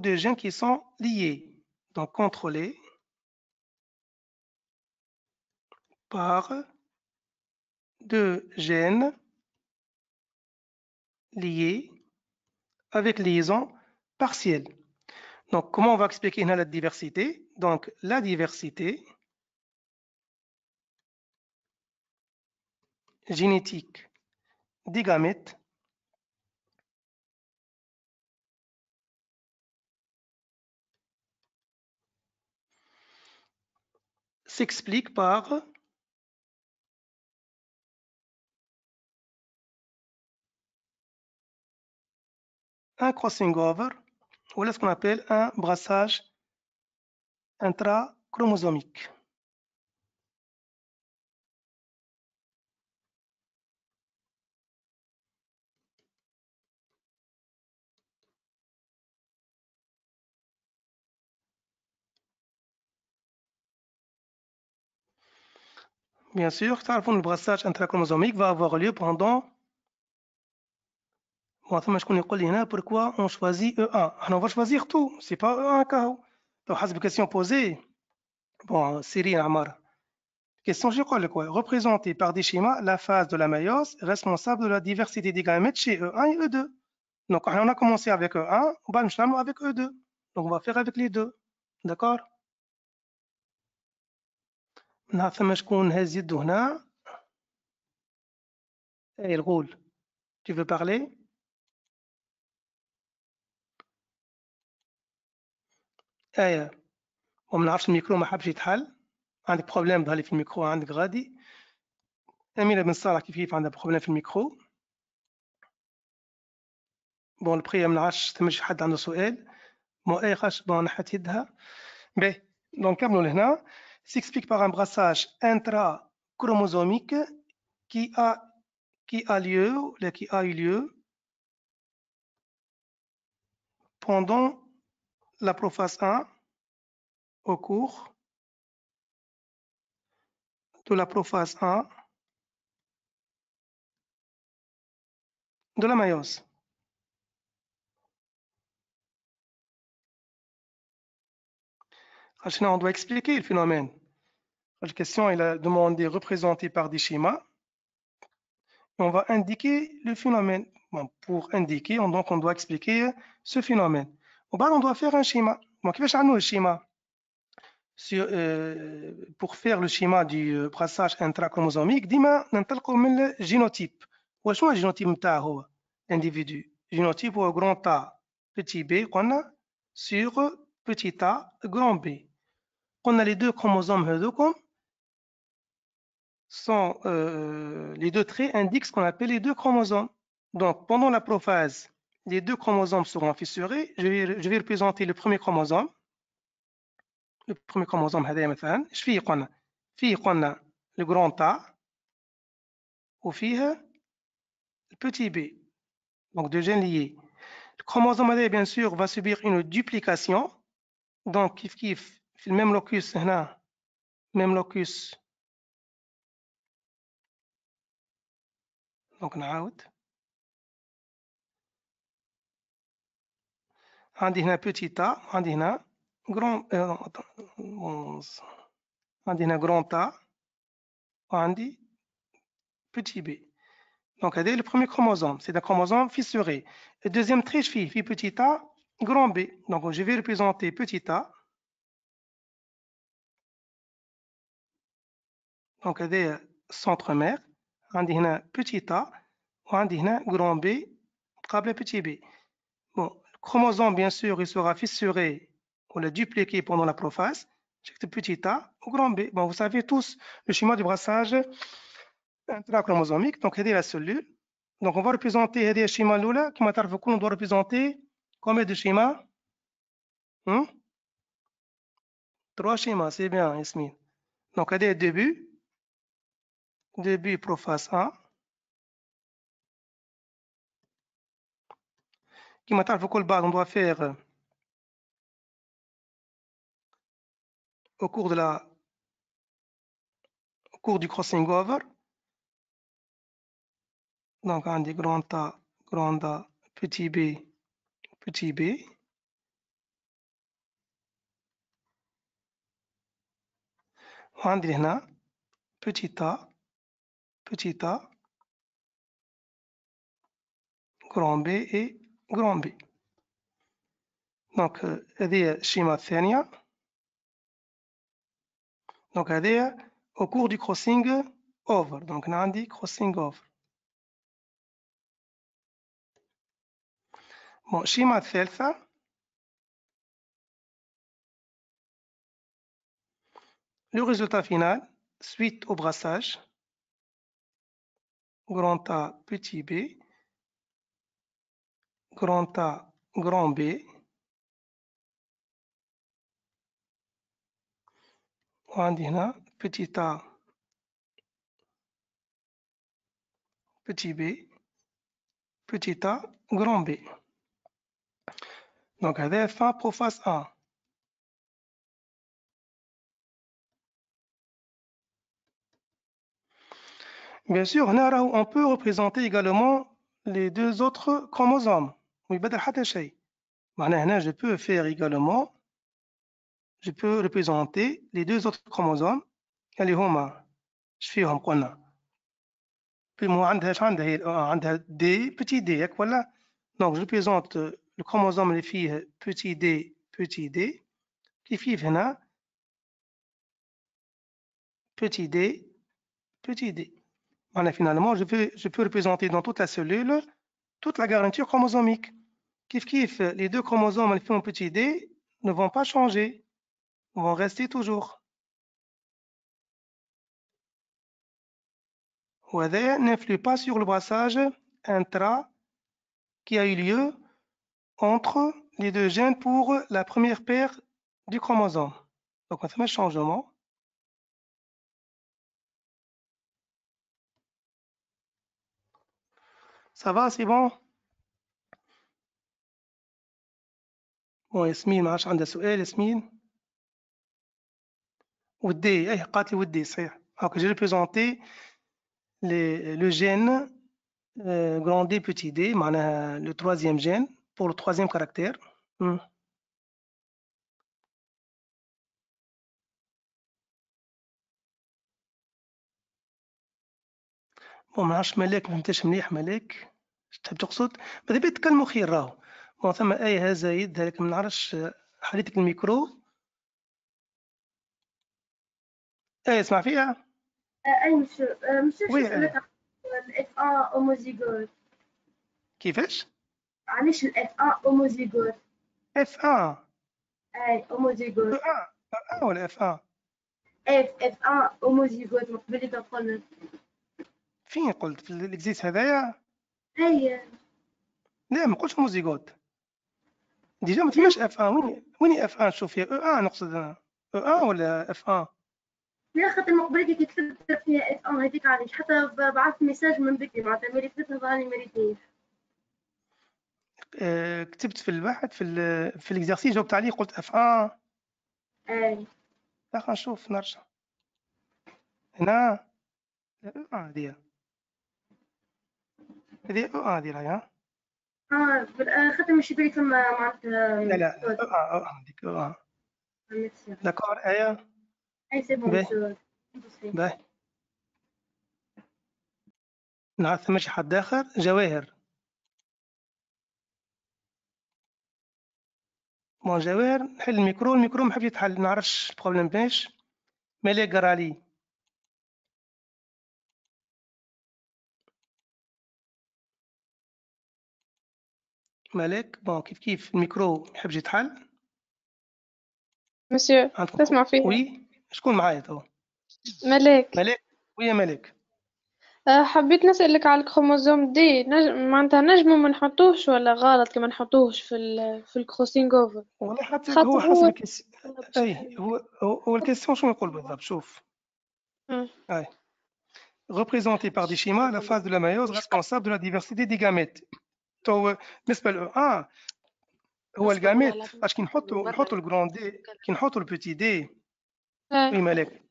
deux gènes qui sont liés. Donc contrôlés par deux gènes liés avec liaison partielle. Donc comment on va expliquer la diversité Donc la diversité, génétique des gamètes s'explique par un crossing over ou là ce qu'on appelle un brassage intrachromosomique. Bien sûr, le brassage intrachromosomique va avoir lieu pendant pourquoi on choisit E1 ah on va choisir tout, ce n'est pas E1 Donc, la question posée, bon, Cyril Amar. Question je quoi Représentée par des schémas, la phase de la meiose responsable de la diversité des gamètes chez E1 et E2. Donc, on a commencé avec E1, on va avec E2. Donc, on va faire avec les deux. D'accord نعرف ثما شكون هاز يدو هنا اي الغول تي فو بارلي اي وما نعرفش الميكرو ما حبش يتحل عندك بروبليم ظهر في الميكرو عندك غادي اميره بن صالح كيف كيف عندها بروبليم في الميكرو بون البخيه ما نعرفش تمشي حد عنده سؤال اي خاش بون نحت يدها باهي دونك كملو لهنا s'explique par un brassage intrachromosomique qui a, qui a lieu, qui a eu lieu pendant la prophase 1 au cours de la prophase 1 de la Maintenant, ah, on doit expliquer le phénomène. La question la a demandé représentée par des schémas. on va indiquer le phénomène. pour indiquer, on, donc on doit expliquer ce phénomène. Au bas, on doit faire un schéma. qu'est-ce le schéma euh, pour faire le schéma du euh, brassage intrachromosomique, génotype ننطلقوا من الجينوتيب وشنو le génotype هو الانديفيدو جينوتيب un grand A petit B a sur petit A grand B On a les deux chromosomes هذوكم hein, sont, euh, les deux traits indiquent ce qu'on appelle les deux chromosomes. Donc, pendant la prophase, les deux chromosomes seront fissurés. Je vais, représenter le premier chromosome. Le premier chromosome, je a le grand A, ou le petit B. Donc, deux gènes liés. Le chromosome bien sûr, va subir une duplication. Donc, le même locus, même locus, Donc, on a un petit A, on un grand A, on a petit B. Donc, c'est le premier chromosome. C'est un chromosome fissuré. La deuxième triche, fille petit A, grand B. Donc, je vais représenter petit A. Donc, c'est euh, centre-mer. عندي هنا petit A وعندي هنا grand B câble petit B bon le chromosome bien sûr il sera fissuré ou le dupliqué pendant la prophase j'écris petit A ou grand B bon vous savez tous le schéma du brassage intrachromosomique donc c'est la cellule donc on va représenter le schéma qui كما on On doit représenter combien de schémas hmm? trois schémas c'est bien Yasmine donc le début début professeur. face Qui que le bas, on doit faire euh, au cours de la au cours du crossing over. Donc on dit grand A, grand A, petit B, petit B. On dit là, petit A, petit a, grand B et grand B. Donc, euh, schéma de Thénia. Donc, c'est au cours du crossing over. Donc, on a crossing over. Bon, de الثالثة. Le résultat final, suite au brassage grand A, petit b, grand A, grand B. petit A, petit b, petit a, grand B. Donc, هذا fin pour face 1. Bien sûr, on peut représenter également les deux autres chromosomes. Je peux faire également, je peux représenter les deux autres chromosomes. Je fais un des petits d. Hein, Donc, je représente le chromosome les filles petit d, petit d. Les filles, petit d, petit d finalement, je peux, je peux représenter dans toute la cellule toute la garniture chromosomique. Kif kif, les deux chromosomes, fait, en petit d, ne vont pas changer, vont rester toujours. Wada n'influe pas sur le brassage intra qui a eu lieu entre les deux gènes pour la première paire du chromosome. Donc, on fait un changement. Ça va, c'est bon? Bon, Yasmine, ma des souhait, Yasmine. Oudé, eh, de D c'est. Alors que j'ai représenté le gène euh, grand D, petit D, le troisième gène pour le troisième caractère. Hmm. بون ما نعرفش ملاك ما فهمتش مليح ملاك تحب تقصد ماذا بيا تكلموا خير راهو بون ثما اي ها زايد لكن ما نعرفش حليتك الميكرو اي اسمع فيها أه، اي مش مسيو أه، مسيو الاف ا اوموزيغوت كيفاش علاش الاف ا اوموزيغوت اف ا اي اوموزيغوت اه ولا اف ا اف اف ا اوموزيغوت من قبل تقول فين قلت في الاكزيس هذايا اي لا ما قلتش موزيغوت ديجا ما فيهاش اف ان وين وين اف ان شوف فيها او ان نقصد انا او ان ولا اف ان لا خاطر من كي كتبت فيها اف ان هذيك علاش حتى بعثت ميساج من بكري معناتها ملي كتبت نظراني مريتنيش آه، كتبت في البحث في الـ في الاكزارسيس جاوبت عليه قلت اف ان اي لا نشوف نرجع هنا هذه هذه او ا ديرها ها اه خاطر آه، آه، ماشي بالي تما آه، معناتها لا لا او ا او ا هذيك او ا داكور ايا اي سي بون باهي نعرف ثم شي حد اخر جواهر بون جواهر نحل الميكرو الميكرو ما حبش يتحل ما نعرفش البروبليم باش مالك قرالي ملاك بون كيف كيف الميكرو يحب يحبش يتحل مسيو تسمع فيه وي شكون معايا تو ملاك ملاك ويا ملاك أه، حبيت نسألك على الكروموزوم دي نجم معناتها نجمو ما نحطوهش ولا غلط كما نحطوهش في ال... في الكروسينغ اوفر والله حتى هو حسب الكيس اي هو هو الكيسيون شنو يقول بالضبط شوف م. أه. اي représenté par des schémas, la phase de la maillose responsable de la diversité des تو بالنسبه ل اه هو الجاميت اش كي نحطو نحطو الجرون دي كي نحطو البيتي دي اي مالك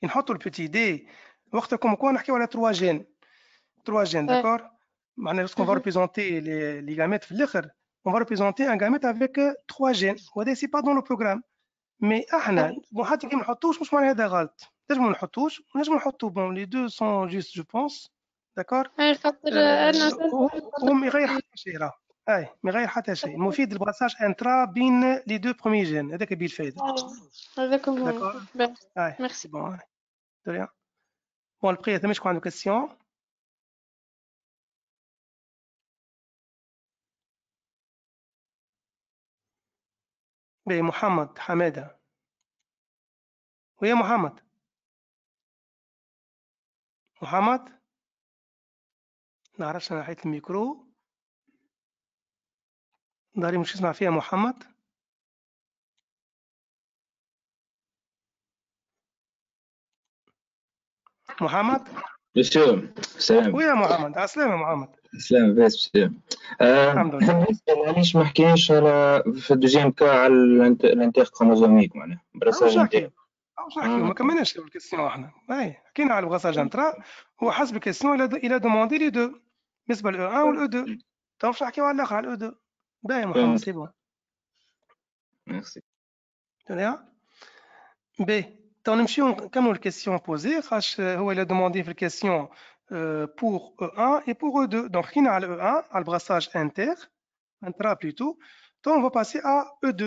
كي نحطو البيتي دي وقتها كون كون نحكيو على 3 جين 3 جين داكور معناها لو فا ريبريزونتي لي جاميت في الاخر on va ان جاميت افيك avec 3 euh, gènes وهذا سي با دون لو بروغرام مي احنا آه. حتى كي ما نحطوش مش معناها هذا غلط نجمو نحطوش ونجمو نحطو بون لي دو سون جوست جو بونس داكور خاطر آه، انا وهم يغير حتى شيء راه اي ما غير حتى شيء مفيد البراساج انترا بين لي دو برومي جين هذاك الفائده آه، هذاك هو داكور ميرسي بون دريا ريان بون البقيه ثم شكون عنده كاستيون بي محمد حماده ويا محمد محمد نعرفش انا حيت الميكرو داري مش يسمع فيها محمد محمد بسم سلام ويا محمد يا محمد سلام بس بسلام آه، الحمد لله علاش ما حكيناش على في الدوزيام كاع على الانتيغ كروموزوميك معناها برسالة مش نحكيو ما كملناش الكيستيون احنا اي حكينا على البراساج انترا هو حسب الكيستيون الى دوموندي لي دو بالنسبه لو 1 والو 2 تو مش a على الاخر على الاو 2 باهي محمد سي بون ميرسي باهي تو نمشيو نكملو الكيستيون بوزي خاش هو الى دوموندي في الكيستيون pour E1 et pour E2. Donc, on a le E1, à le brassage inter, intra plutôt. Donc, on va passer à E2.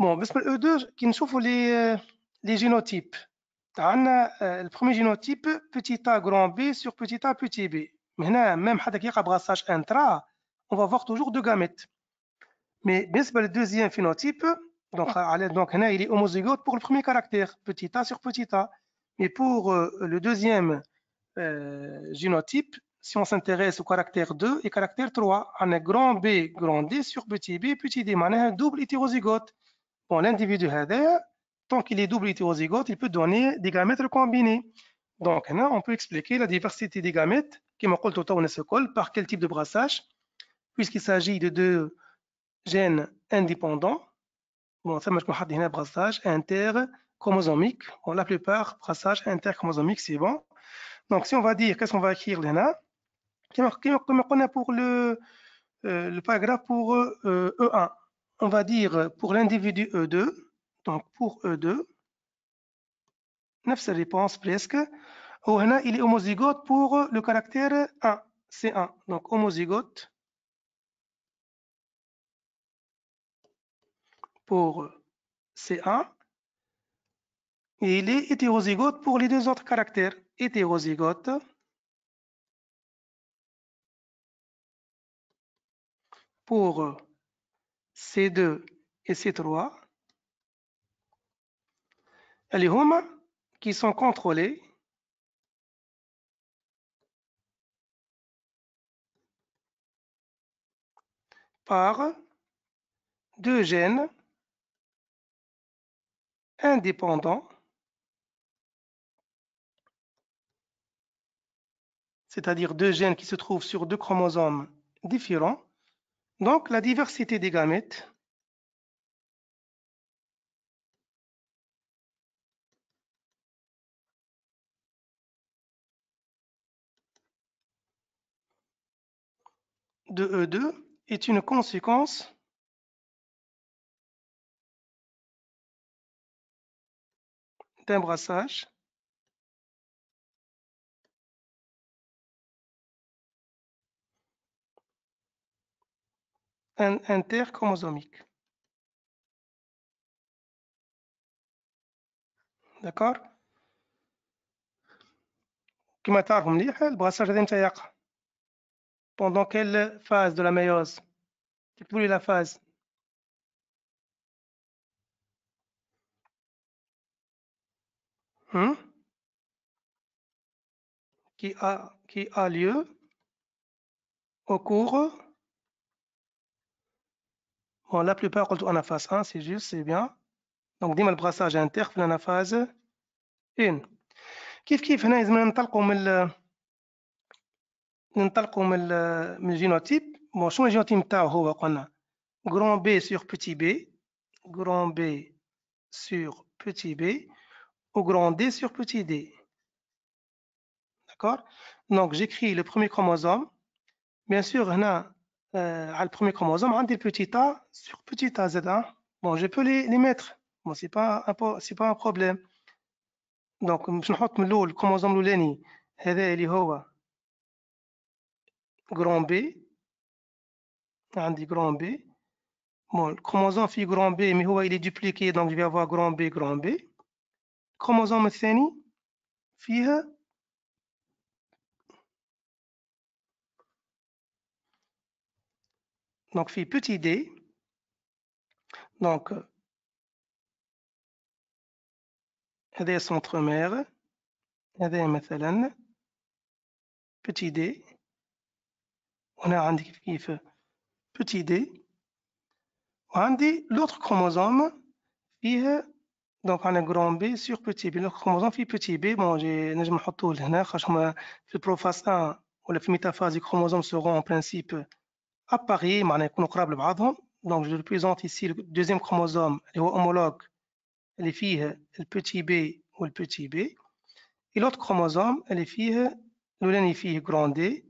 Bon, parce que E2, qui nous souffle les, les génotypes. Euh, le premier génotype, petit a grand B sur petit a petit B. Maintenant, même avec un brassage intra, on va avoir toujours deux gamètes. Mais bien sûr, le deuxième phénotype, donc, ah. donc il est homozygote pour le premier caractère, petit a sur petit a. Mais pour euh, le deuxième euh, génotype, si on s'intéresse au caractère 2 et caractère 3, on a grand B, grand D sur petit B, petit D, on a un double hétérozygote. Bon, l'individu, tant qu'il est double hétérozygote, il peut donner des gamètes combinés. Donc, là, hein, on peut expliquer la diversité des gamètes qui col par quel type de brassage, puisqu'il s'agit de deux gènes indépendants. Bon, ça, je vais brassage interchromosomique. Bon, la plupart, brassage interchromosomique, c'est bon. Donc, si on va dire, qu'est-ce qu'on va écrire, là Comme on a pour le, euh, le paragraphe pour E1, euh, e on va dire pour l'individu E2, donc pour E2, neuf réponse presque. il est homozygote pour le caractère 1, C1. Donc homozygote pour C1. Et il est hétérozygote pour les deux autres caractères. Hétérozygote. Pour C2 et C3. Les humains qui sont contrôlés par deux gènes indépendants, c'est-à-dire deux gènes qui se trouvent sur deux chromosomes différents. Donc, la diversité des gamètes de E2 est une conséquence d'un brassage interchromosomique. D'accord? d'accord كما تعرفوا مليح البراساج هذا brassage يقع pendant quelle phase de la méiose Quelle est la phase hein? qui, a, qui lieu au cours Bon, la plupart, quand on a phase 1, c'est juste, c'est bien. Donc, le brassage انتر en phase 1 كيف كيف هنا لازم ننطلقوا ننطلقوا من من الجينوتيب génotype. شنو الجينوتيب نتاعو هو قلنا grand B sur petit b grand B sur petit b ou grand D sur petit d. D'accord Donc, j'écris le premier chromosome. Bien sûr, on a euh, le premier chromosome, on petit a sur petit a, z hein. Bon, je peux les, les mettre. Bon, c'est pas c'est pas un problème. Donc, je vais mettre le chromosome l'oulani. هذا اللي هو grand B on dit grand B bon le chromosome fait grand B mais il est dupliqué donc je vais avoir grand B grand B chromosome الثاني فيها donc fille petit d donc le centre mère مثلا petit d on a un euh, petit d. On a l'autre chromosome, il est euh, un grand B sur petit b. L'autre chromosome, petit b. Bon, j'ai le prophase 1 ou la métaphase du chromosome seront en principe appareillés, Paris, mais Donc, je représente ici le deuxième chromosome, le homologue, les euh, le petit b ou le petit b. Et l'autre chromosome, les filles, nous grand D.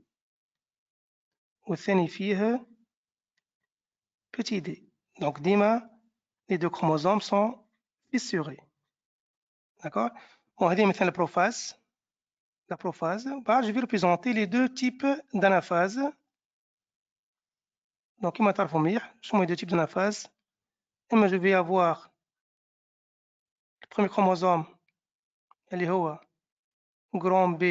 والثاني petit d. Donc les deux chromosomes sont fissurés. D'accord On va dire maintenant la prophase. La prophase. Bah, je vais représenter les deux types d'anaphase. Donc, il m'a Je mets deux types d'anaphase. Et moi, je vais avoir le premier chromosome, grand B,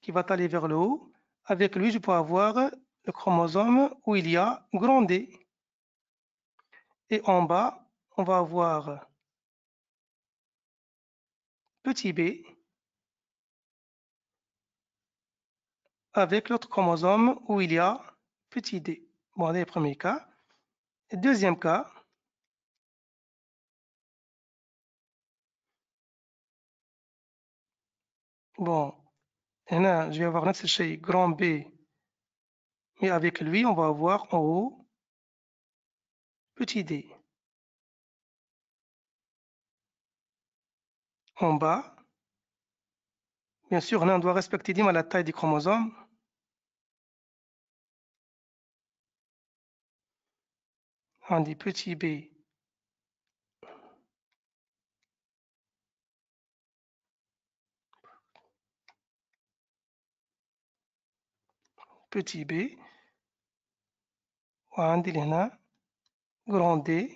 qui va aller vers le haut. Avec lui, je peux avoir le chromosome où il y a grand D. Et en bas, on va avoir petit b avec l'autre chromosome où il y a petit d. Bon, c'est le premier cas. Et deuxième cas, bon, je vais avoir notre الشيء grand B mais avec lui on va avoir en haut petit d en bas bien sûr là on doit respecter la taille des chromosomes on dit petit b petit b وعندي لهنا grand D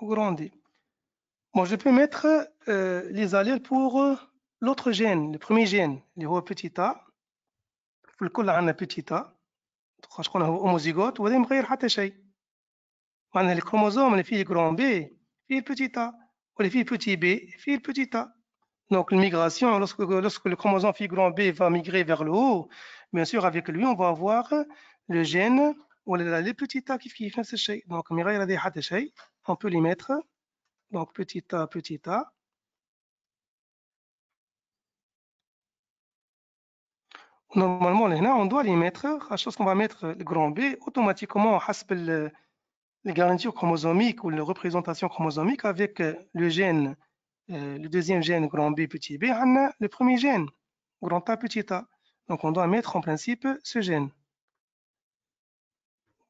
ou grand D. Bon, je peux mettre euh, les allèles pour euh, l'autre gène, le premier gène, le haut petit a. Le col a petit a. Je connais homozygote, ou on غير حتى شيء. معناها الكروموزوم اللي فيه grand B, فيه petit a, ou اللي فيه petit B, فيه petit a. Donc, la migration, lorsque, lorsque le chromosome fille grand B va migrer vers le haut, Bien sûr, avec lui, on va avoir le gène ou les petits a qui fait ce chèque. Donc, on peut les mettre. Donc, petit a, petit a. Normalement, là, on doit les mettre. À chose qu'on va mettre le grand B, automatiquement, on le les garanties chromosomiques ou les représentations chromosomiques avec euh, le gène, euh, le deuxième gène grand B petit b, on a le premier gène grand A petit a. Donc, on doit mettre en principe ce gène.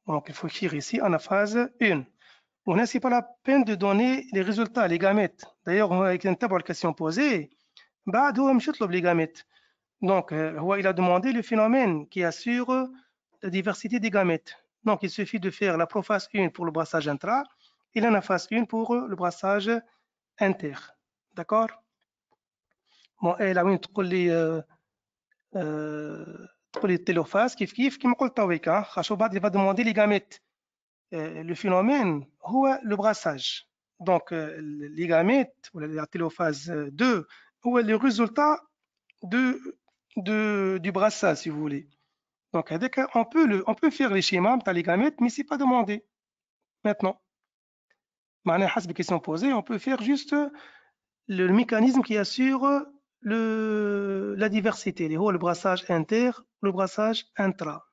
Donc, il faut écrire ici phase 1. On n'a pas la peine de donner les résultats, les gamètes. D'ailleurs, avec une table de question posée, les gamètes. Donc, euh, il a demandé le phénomène qui assure la diversité des gamètes. Donc, il suffit de faire la prophase 1 pour le brassage intra et la phase 1 pour le brassage inter. D'accord Bon, là, on euh, pour les télophases, qui qui hein. demander les gamètes. Euh, le phénomène, où le brassage? Donc euh, les gamètes, la télophase 2, où est le résultat de du brassage, si vous voulez. Donc on peut le, on peut faire les schémas mais les gamètes, mais c'est pas demandé. Maintenant, maintenant, on peut faire juste le mécanisme qui assure la diversité, le brassage inter, le brassage intra.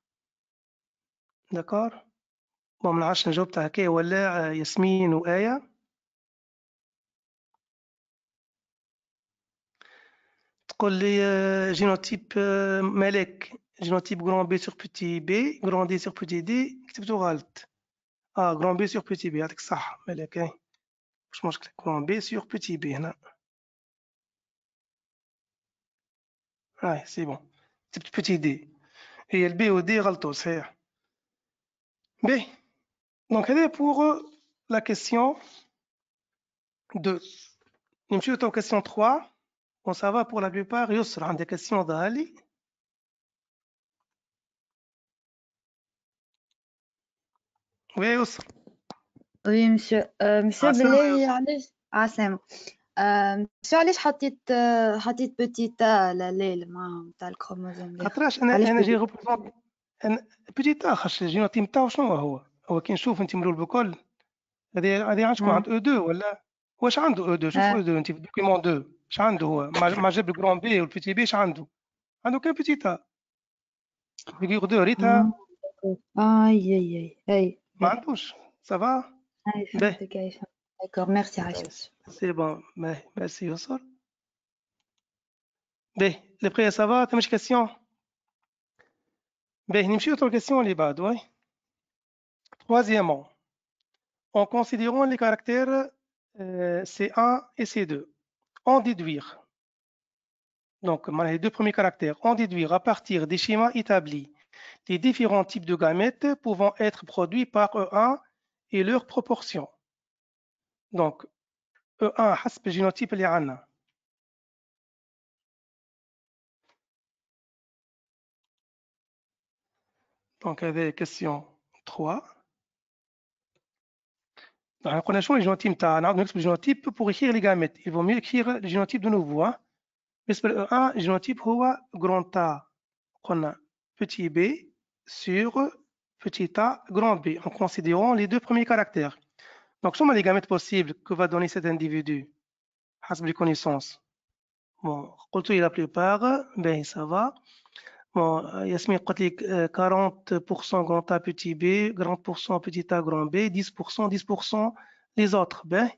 D'accord Bon, on a un job qui est là, euh, Yasmin ou Aya. Euh, génotype euh, Malek, génotype grand B sur petit B, grand D sur petit D, c'est plutôt alt. Ah, grand B sur petit B, c'est ah, ça, Malek. Hein. Je pense que grand B sur petit B, Hein? c'est bon. C'est petite idée. Et le B ou D, c'est B. Donc, elle est pour euh, la question 2. Je suis en question 3. On ça va pour la plupart. Il on a des questions d'Ali. Oui, Yusra. Oui, monsieur. Euh, monsieur ah, Blé, Assem. شو علاش حطيت حطيت بوتي على لا لا ما تاع الكروموزوم خاطرش انا انا جي ريبريزونت انا بوتي خاطرش الجينوتيم تاعو شنو هو هو كي نشوف انت مرور بكل هذه هذه عندكم عند او 2 ولا واش عنده او 2 شوف آه. او 2 انت في دوكيمون 2 اش عنده هو ما جاب الكرون بي والبيتي بي اش عنده عنده كان بيتي تا فيغور 2 ريتا اي اي اي ما عندوش سافا اي فهمتك D'accord, merci Arius. Les prix, ميرسي ça ça va, une question تمش autre questions les Troisièmement, en considérant les caractères euh, C1 et C2, en déduire. Donc, les deux premiers caractères, en déduire à partir des schémas établis des différents types de gamètes pouvant être produits par E1 et leurs proportions e1 1 حسب génotype, اللي عندنا دونك هذه question 3 la connaissons les génotypes. On a de génotype pour écrire les gamètes. Il vaut mieux écrire le génotype de nouveau. Hein. Mais le e le 1 génotype, هو grand A petit b sur petit a grand b en considérant les deux premiers caractères donc, sont les gamètes possibles que va donner cet individu à ce connaissance. Bon, la plupart, ben ça va. Bon, euh, Yasmine 40% euh, grand A petit b, grand petit a grand b, 10%, 10% les autres. Ben,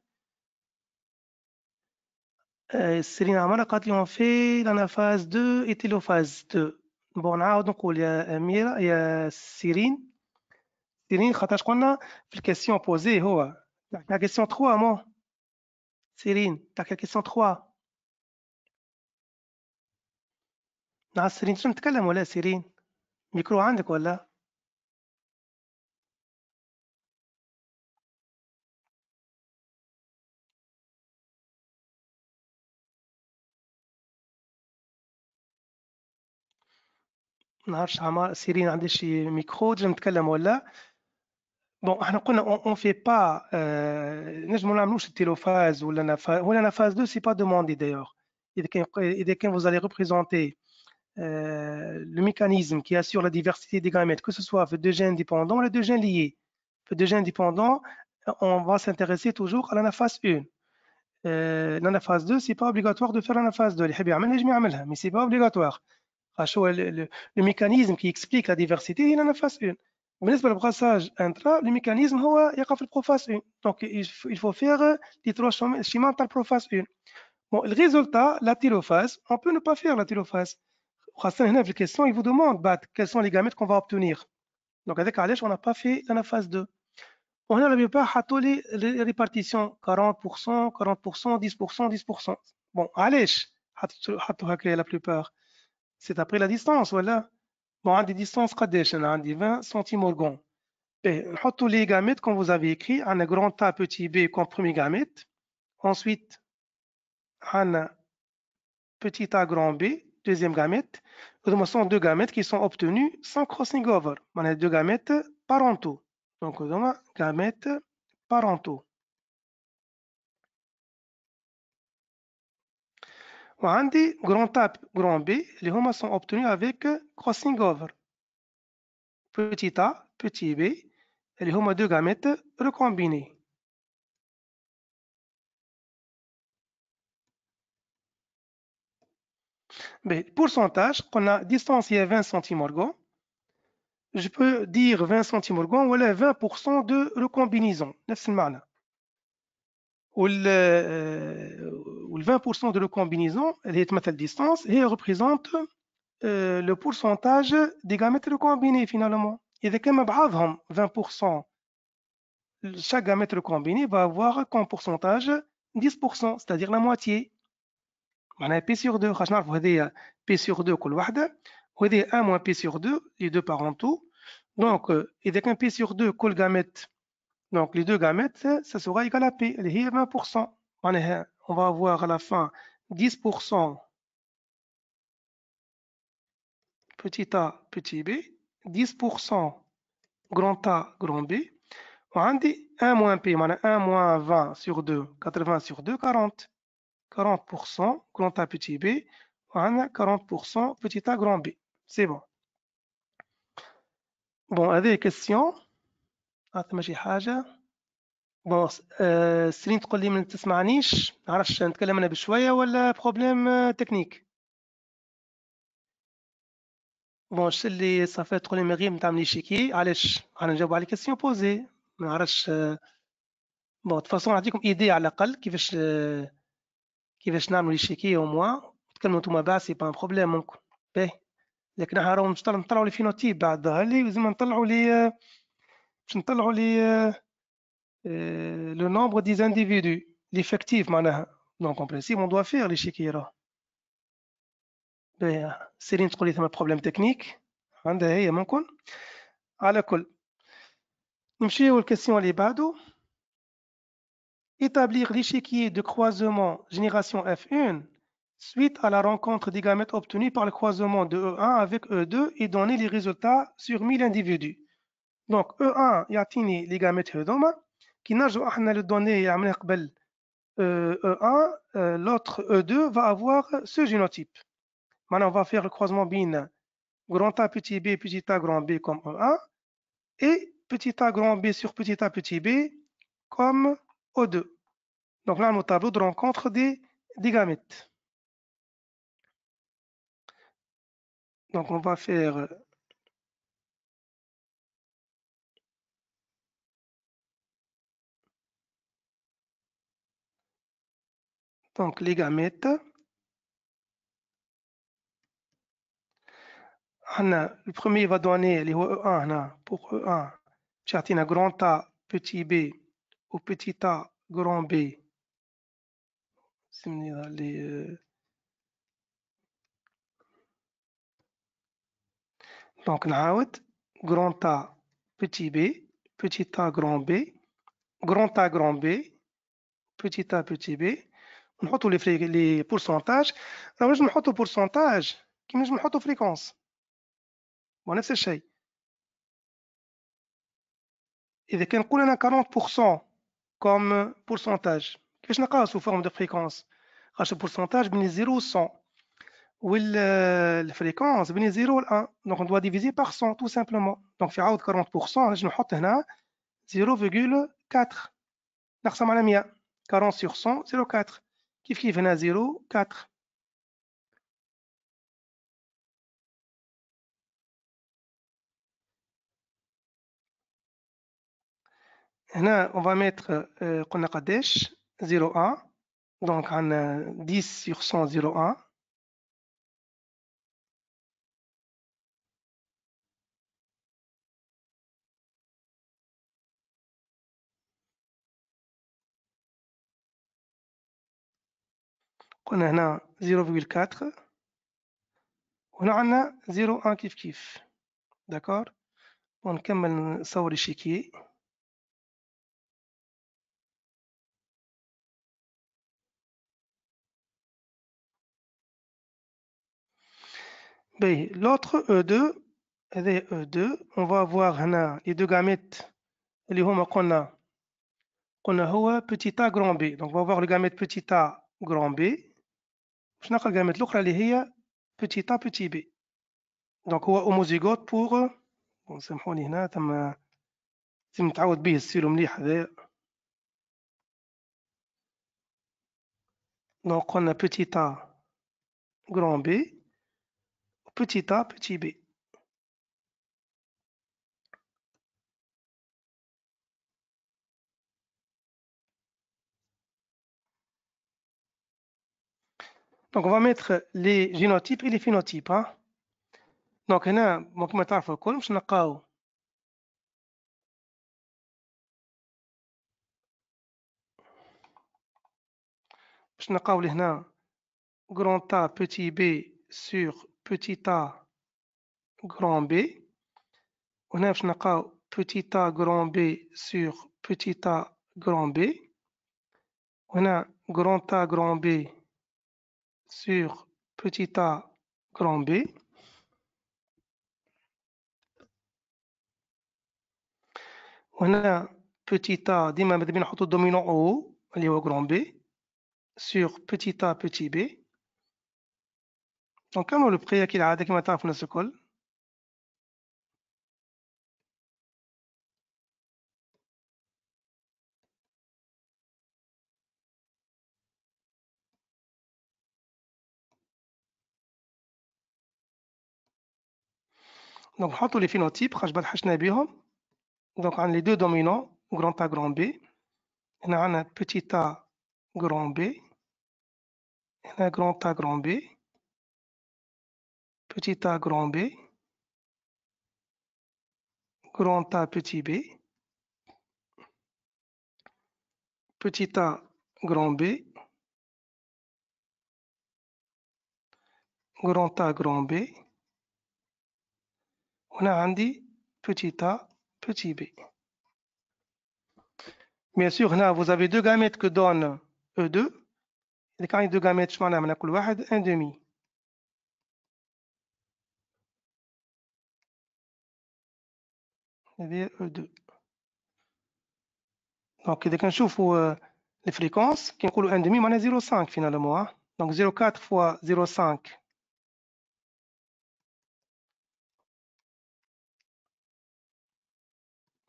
Céline euh, Amara, quand on fait phase 2 et télophase 2. Bon, donc, il y a Amira, il y a Céline. Céline, quand qu'on a question posée, la question 3, moi. Céline, tu as la question 3. Non, Céline, نعم سيرين شنو pas, Céline. Micro, tu عندك là. نهار شعمار سيرين عندي شي ميكرو تجم نتكلم ولا <laughs> on on pas fait pas... با نجمو pas ou la phase 2 ce n'est pas demandé, d'ailleurs. كان quand vous allez représenter euh, le mécanisme qui assure la diversité des gamètes, que ce soit le deux gènes dépendants ou les deux gènes liés. Pour deux gènes dépendants, on va s'intéresser toujours à phase 1. la phase 2, euh, c'est pas obligatoire de faire phase 2. Mais c'est pas obligatoire. Le, le mécanisme qui explique la diversité est phase 1. On qui sur le brassage intra, le mécanisme, il y a le 1. Donc, il faut faire schémas à la prophase 1. Bon, le résultat, la thyrophase, on peut ne pas faire la tyrophase. On va se poser une question, il vous demande quels sont les gamètes qu'on va obtenir. Donc, avec Alech, on n'a pas fait la phase 2. On a la plupart, on a les répartitions, 40%, 40%, 10%, 10%. Bon, on a créé la plupart. C'est après la distance, voilà des distances on on a 20 cm. On a tous gamètes comme vous avez écrit un grand A petit B comme premier gamète ensuite a petit A grand B deuxième gamète on sont deux gamètes qui sont obtenus sans crossing over on a deux gamètes parentaux donc on a gamètes parentaux وعندي grand A grand B les هما sont obtenus avec crossing over petit A petit B اللي هما deux gamètes recombinés. pourcentage qu'on a distance 20 cm je peux dire 20 cm ou 20% de recombinaison نفس Ou euh, où le 20% de la combinaison, les distance, et représente euh, le pourcentage des gamètes recombinés finalement. Et de comme 20%, chaque gamète recombiné va avoir comme pourcentage 10%, c'est-à-dire la moitié. On a P sur 2 خاش euh, P sur sur 2 كل On a 1 moins P sur 2 deux deux Donc, euh, et on كان P sur 2 كل gamète donc les deux gamètes ça sera égal à p y a 20% on va avoir à la fin 10% petit a, petit b, 10% grand a, grand b. On dit 1 moins p, 1 moins 20 sur 2, 80 sur 2, 40. 40% grand a, petit b, on a 40% petit a, grand b. C'est bon. Bon, questions. question. عطنا شي بون آه سيرين تقول لي ما تسمعنيش عرفش نتكلم انا بشويه ولا بروبليم تكنيك بون اللي صافي تقول لي ما غير ما تعمليش كي علاش انا نجاوب على كيسيون بوزي ما نعرفش بون تفاصون نعطيكم ايدي على الاقل كيفاش كيفاش نعملوا لي شيكي او موا تكلموا نتوما بعد سي با ان بروبليم ممكن باهي لكن احنا راهو نطلعوا لي فينوتيب بعد ظهر لي لازم نطلعوا لي باش نطلعوا لي Euh, le nombre des individus, l'effectif, non compréhensible, on doit faire les Ben, C'est un problème technique. عندها هي ممكن على كل نمشيو اللي بعده établir l'échiquier de croisement génération F1 suite à la rencontre des gamètes obtenus par le croisement de E1 avec E2 et donner les résultats sur 1000 individus. Donc E1 يعطيني les gamètes هذوما qui n'a à les données E1 l'autre E2 va avoir ce génotype maintenant on va faire le croisement bin grand A petit b petit a grand b comme E1 et petit a grand b sur petit a petit b comme O2 donc là notre tableau de rencontre des, des gamètes donc on va faire Donc, les gamètes, le premier va donner les E1 pour E1. J'ai grand A, petit B, ou petit A, grand B. Euh, donc, Donc, نعاود grand A, petit b, petit a, grand b, grand A, grand b, petit a, petit b, on compte les pourcentages. Alors, je le pourcentage, qui est je fréquence. voilà c'est ce Et Si on a 40% comme pourcentage, qu'est-ce qu'on a sous forme de fréquence? pourcentage, est 0/100 ou la fréquence est 0/1. Donc on doit diviser par 100 tout simplement. Donc si je 40%, je ne compte 0,4. la 40 sur 100, 0,4. كيف كيف هنا زيرو كاتخ هنا on va mettre euh, قلنا قداش 0 1 دونك عندنا 10 sur 100 0 1 on a 0.4 On a 0.1 kiff-kiff. D'accord On نصور الشيكي l'autre E2 L'autre E2 on va avoir les deux gamètes اللي هما قلنا petit a grand B donc on va voir le gamète petit a grand B باش نقرا الكلمات الاخرى اللي هي بيتي ا بوتي بي دونك هو اوموزيغوت بور سامحوني هنا تم لازم نتعود به السيلو مليح هذا دونك قلنا بيتي ا غران بي بيتي ا بوتي بي Donc, on va mettre les génotypes et les phénotypes. Donc, Hein. Donc, هنا vais تعرفوا الكل باش نلقاو باش نلقاو لهنا grand A petit b sur petit a grand b On a نلقاو petit a grand b sur petit a grand b a grand a grand b sur petit a grand B. وهنا petit a ديما ماذا بينا نحطو الدومينو او اللي هو grand بي سيغ petit a petit بي دونك كانو كي العادة كيما تعرف الناس الكل Donc, on les phénotypes, donc on a les deux dominants, grand A, grand B. On a petit A, grand B. On a grand A, grand B. Petit A, grand B. Grand A, petit B. Petit A, grand B. Grand A, grand B a عندي petit a petit b Bien sûr, vous avez deux gamètes que donne E2. y a deux gamètes, je m'en amène à un demi. cest E2. Donc, dès qu'on chauffe euh, les fréquences, qui est 1,5 demi, on a 0,5 finalement. Hein. Donc, 0,4 fois 0,5,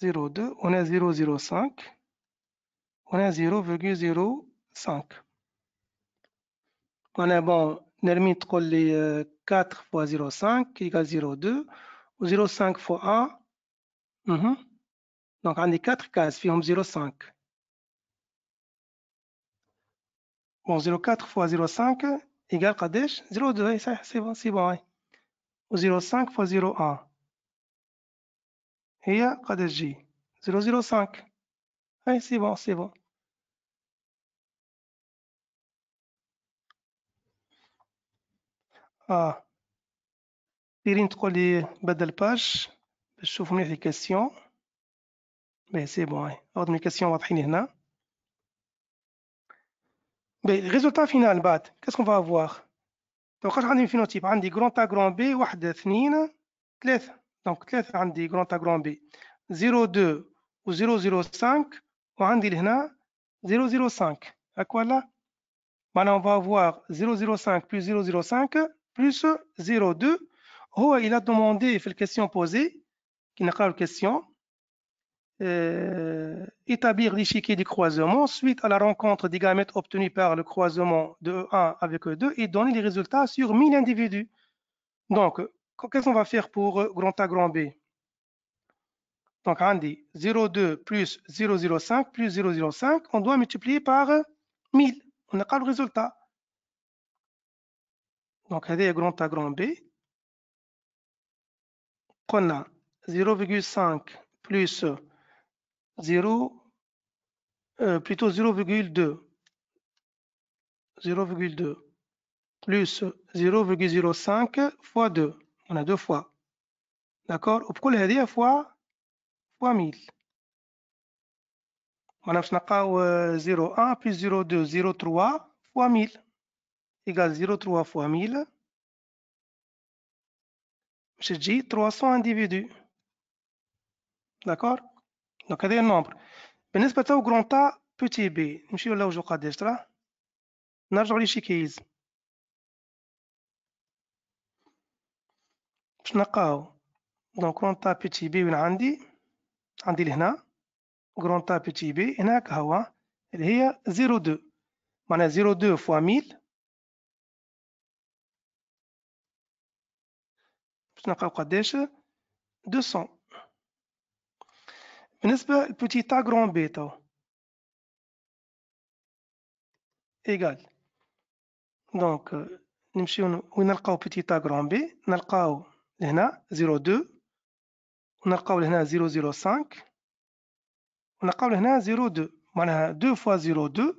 0,2. on a 0,05, on a 0,05. On est bon, les 4 euh, fois 0,5 égale 0,2, 0,5 fois 1, mm-hmm. donc on est 4 cases, 0,5. Bon, 0,4 fois 0,5 égale Kadesh, 0,2, hein, c'est bon, c'est bon, 0,5 hein. fois 0,1. هي قد تجي 005 هاي سي بون سي بون اه ديرين تقول لي بدل باج باش تشوف مليح لي كاسيون باهي سي بون هاي عوض من الكاسيون واضحين هنا باهي ريزولتا فينال بعد كاسكو فا افواغ توقعت عندي فينوتيب عندي كرون تا كرون بي واحد اثنين ثلاثة دونك ثلاثة عندي A grand بي 02 ou 005 وعندي 0, 005 quoi là Maintenant, on va avoir 005 plus 005 plus 02 هو il a demandé question الكيستيون بوزي كي pas الكيستيون question, établir l'échiquier du croisement suite à la rencontre des gamètes obtenus par le croisement de 1 avec 2 et donner les résultats sur 1000 individus. Donc, qu'est-ce qu'on va faire pour euh, grand A, grand B Donc, on dit 0,2 plus 0,05 plus 0,05, on doit multiplier par 1000. Euh, on n'a a le résultat. Donc, dit grand A, grand B. On a 0,5 plus 0, euh, plutôt 0,2. 0,2 plus 0,05 fois 2 on a deux fois. D'accord Ou pour les fois, fois 1000. On a 01 plus 02, 03 fois 1000. Égal 03 fois 1000. Je dis 300 individus. D'accord Donc, il y ben, a un nombre. Mais grand petit B Je suis là où je crois d'être. Je vais باش نلقاو دونك كرون تابي تي بي وين عندي عندي لهنا كرون تابي تي بي هناك هو اللي هي 0.2 معناها 0.2 فوا 1000 باش نلقاو قداش 200 بالنسبة لبوتي تا كرون بي تو إيكال دونك نمشيو وين نلقاو بوتي تا كرون بي نلقاو 0,2, on a parlé 0,05, on a parlé 0,2. 2 fois 0,2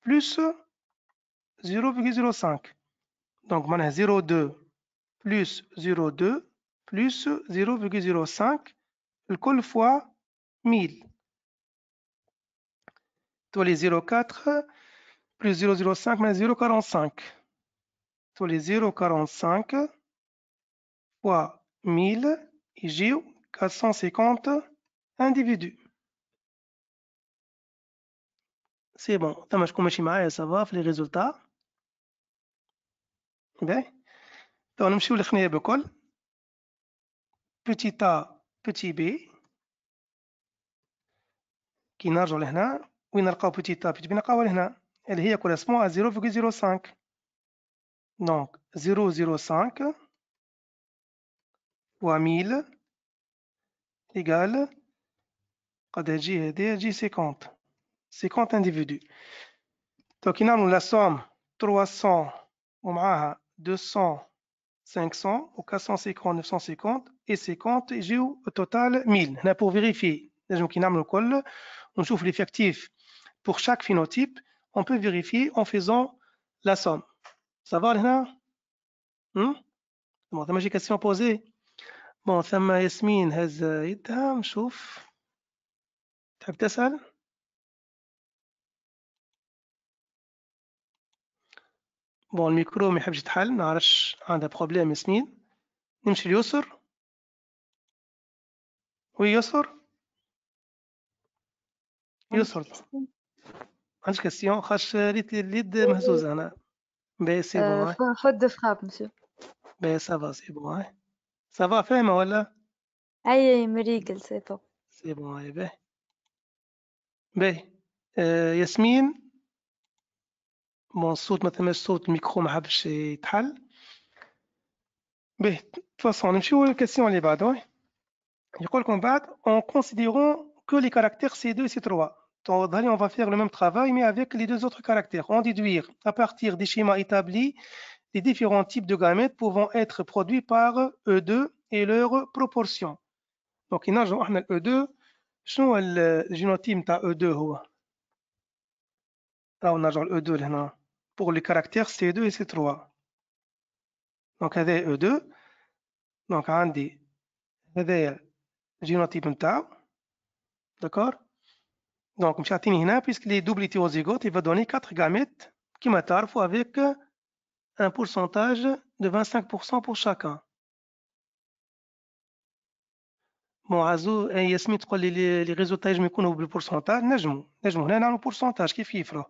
plus 0,05. Donc, on a 0,2 plus 0,2 plus 0,05, le col fois 1000. Donc, les 0,4 plus 0,05, 0,45. Donc, les 0,45. 3000 1000 450 individus. C'est bon. Donc, je suis ça va, les résultats. Bien. Donc, on allons faire le col. Petit a, petit b. Qui n'a pas là. Oui, a allons petit a, petit b. Nous allons là. Elle correspond à 0,05. Donc, 0,05. 3000 égale 50 individus. Donc, nous avons la somme 300 200 500 450, 950 et 50, et j'ai au total 1000. Pour vérifier, nous le on trouve l'effectif pour chaque phénotype, on peut vérifier en faisant la somme. Ça va, là Hum? Bon, j'ai une question posée بون ثم ياسمين هز يدها نشوف تحب تسأل بون الميكرو ما يحبش يتحل ما نعرفش عندها بروبليم ياسمين نمشي ليسر وي يسر يسر عندك كاستيون خاش ريت اليد مهزوزة انا باهي سي بون آه، خد فخاب مسيو باهي سافا سي بون Ça va, Fema, ولا؟ Aïe, c'est bon. C'est bon, eh ben. باهي ben, euh, micro, micro بون chez Tal. ثماش صوت De toute façon, يتحل hein, question فاصون نمشيو للكاسيون اللي Je dit comme بعد en considérant que les caractères C2 et C3 on va faire le même travail mais avec les deux autres caractères on déduire à partir des schémas établis les différents types de gamètes pouvant être produits par E2 et leurs proportions. Donc, il E2. E le génotype نتاع E2 هو؟ on a genre E2 là. pour les caractères C2 e et C3. Donc c'est E2 donc génotype هذايا D'accord? Donc, داكور دونك مش عاطيني là, puisque les double hétérozygotes il va donner 4 gamètes qui تعرفوا avec un pourcentage de 25% pour chacun. Bon, et hein, Yasmin, tu crois les résultats, je me connais le pourcentage. Nejmo, Nejmo, on a le pourcentage qui chiffre.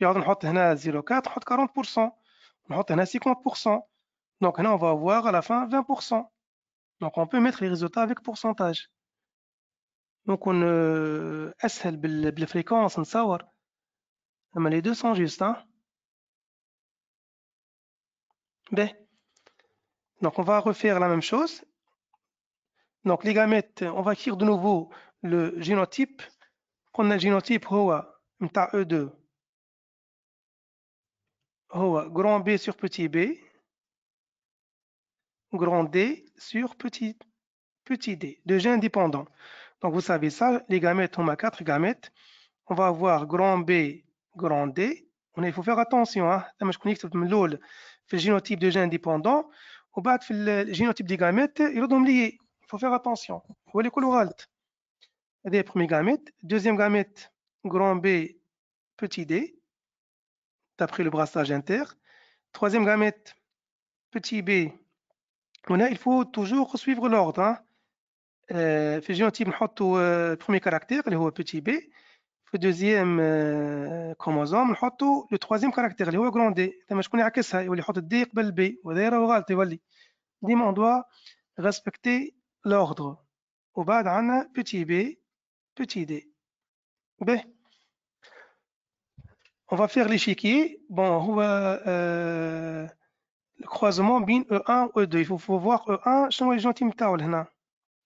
Il on a 0,4, on a 40%, on a 50%. Donc on va avoir à la fin 20%. Donc on peut mettre les résultats avec pourcentage. Donc on a les la fréquence, on a savoir. Mais les deux sont justes, hein. B. Ben. Donc, on va refaire la même chose. Donc, les gamètes, on va écrire de nouveau le génotype. On a le génotype E2. grand B sur petit b, grand D sur petit, petit d, deux gènes indépendants. Donc, vous savez ça, les gamètes, on a quatre gamètes. On va avoir grand B, grand D. il faut faire attention, hein le génotype de gènes indépendants. Au bas, le génotype des gamètes il Il faut faire attention. On voit les colorants. C'est le premier gamète. Deuxième gamète, grand B, petit d, d'après le brassage inter. Troisième gamète, petit b. Il faut toujours suivre l'ordre. Le hein. euh, génotype, le euh, premier caractère, le petit b le deuxième chromosome, le troisième caractère, le est D. je on l'a refait, on a mis D avant B. C'est une erreur orale. on doit respecter l'ordre. Et ensuite, petit b, petit d. On va faire l'échiquier. Bon, euh, le croisement entre E1 et E2. Il faut voir E1, Je les gens se trouvent ici.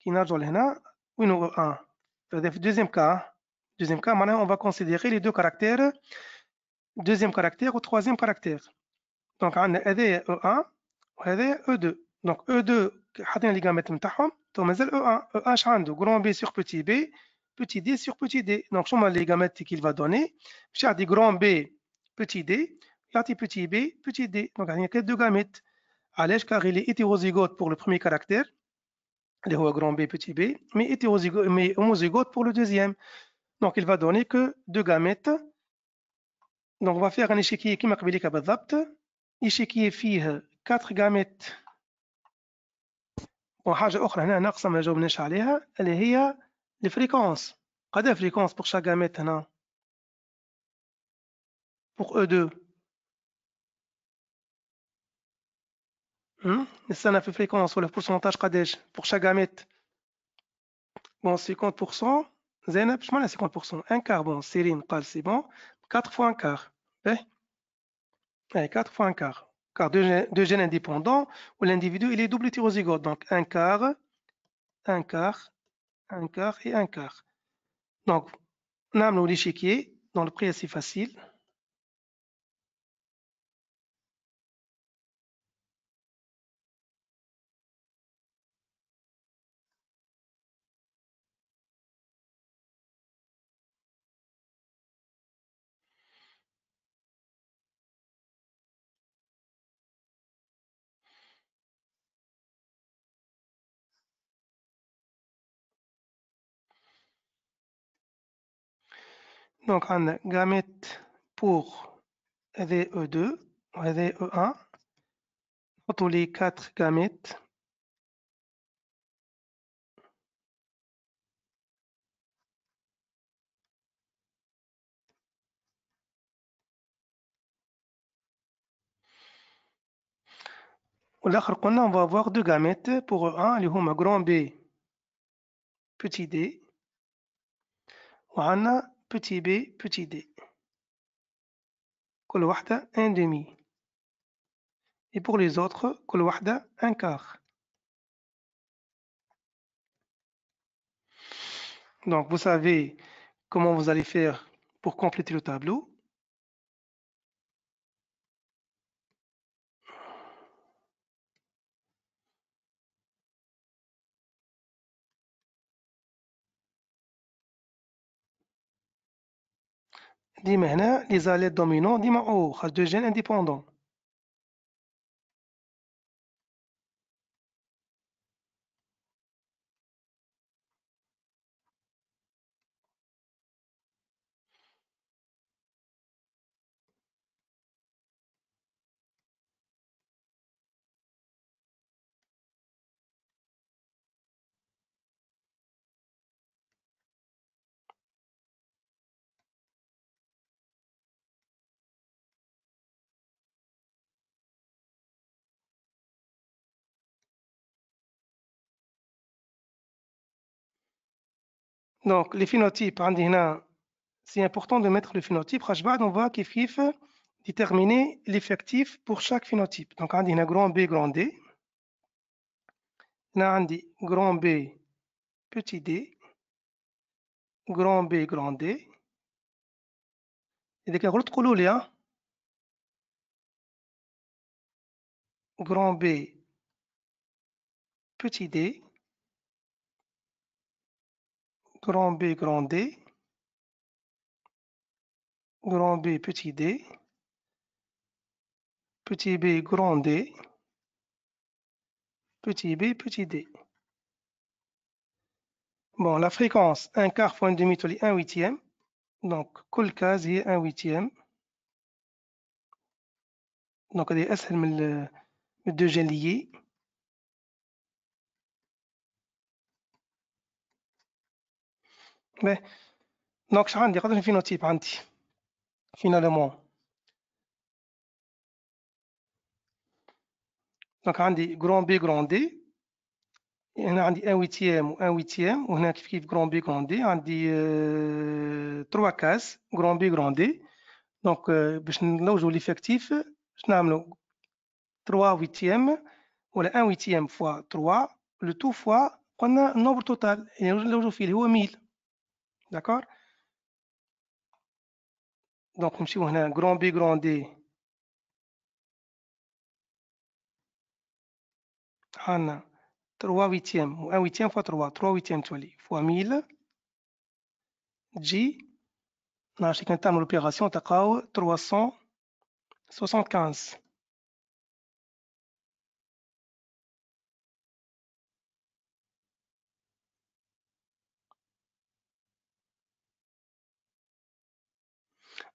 Ils se trouvent ici. E1 C'est le deuxième cas, Deuxième cas, maintenant, on va considérer les deux caractères, deuxième caractère ou troisième caractère. Donc, on a E1 ou E2. Donc, E2, a les gamètes, on a E1. E1 اش عنده؟ grand B sur petit B, petit D sur petit D. Donc, on a les gamètes qu'il va donner a des grand B petit D, petit B petit D. Donc, on a deux gamètes. Alors, car il est hétérozygote pour le premier caractère, grand B petit B, mais mais homozygote pour le deuxième. Donc, il va donner que deux gamètes. Donc, on va faire un échec qui m'a qu'il y a pas échec qui a quatre gamètes. Bon, chose, okhra, on n'a qu'il y à, pas d'apte. Elle est a les fréquences. Quelle est la fréquence pour chaque gamète, hmm? n'a? Pour E2. Hum? Est-ce fait fréquence ou le pourcentage, quand Pour chaque gamète. Bon, 50%. زينب je 50% Un quart, c'est سيرين قال bon. Quatre 4 un quart. Ben, un quart. un 4 car deux, gènes indépendants où l'individu il est double hétérozygote donc un quart un quart un quart et un quart donc on a l'échiquier dans le prix assez facile Donc, on a gamète pour ze 2 ze 1 On a tous les quatre gamètes. on va avoir deux gamètes pour E1 les grand B petit d On a petit b petit d كل un demi et pour les autres كل un quart donc vous savez comment vous allez faire pour compléter le tableau ديما هنا لي زالي دومينون ديما او خرج دو جين انديبوندون Donc, les phénotypes, hein, c'est important de mettre le phénotype. On voit qu'il faut déterminer l'effectif pour chaque phénotype. Donc, on hein, a grand B, grand D. On grand B, petit d, grand B, grand D. Et on a grand B, petit d, grand B grand D, grand B petit d, petit b grand D, petit b petit d. Bon, la fréquence, un quart fois une demi, c'est un huitième. Donc, col case est un huitième. Donc, c'est le deuxième lié. mais donc je finalement donc on dit grand B grand D on dit un huitième ou un huitième on a grand B grand D on dit trois cases grand B grand D donc euh, ben, là où l'effectif je 3 huitièmes ou un huitième fois 3 le tout fois on a un nombre total et là où je 1000 d'accord donc si on a un grand B grand D 3 huitièmes ou 1 huitième fois 3 3 huitièmes fois 1000 G dans chaque terme l'opération 375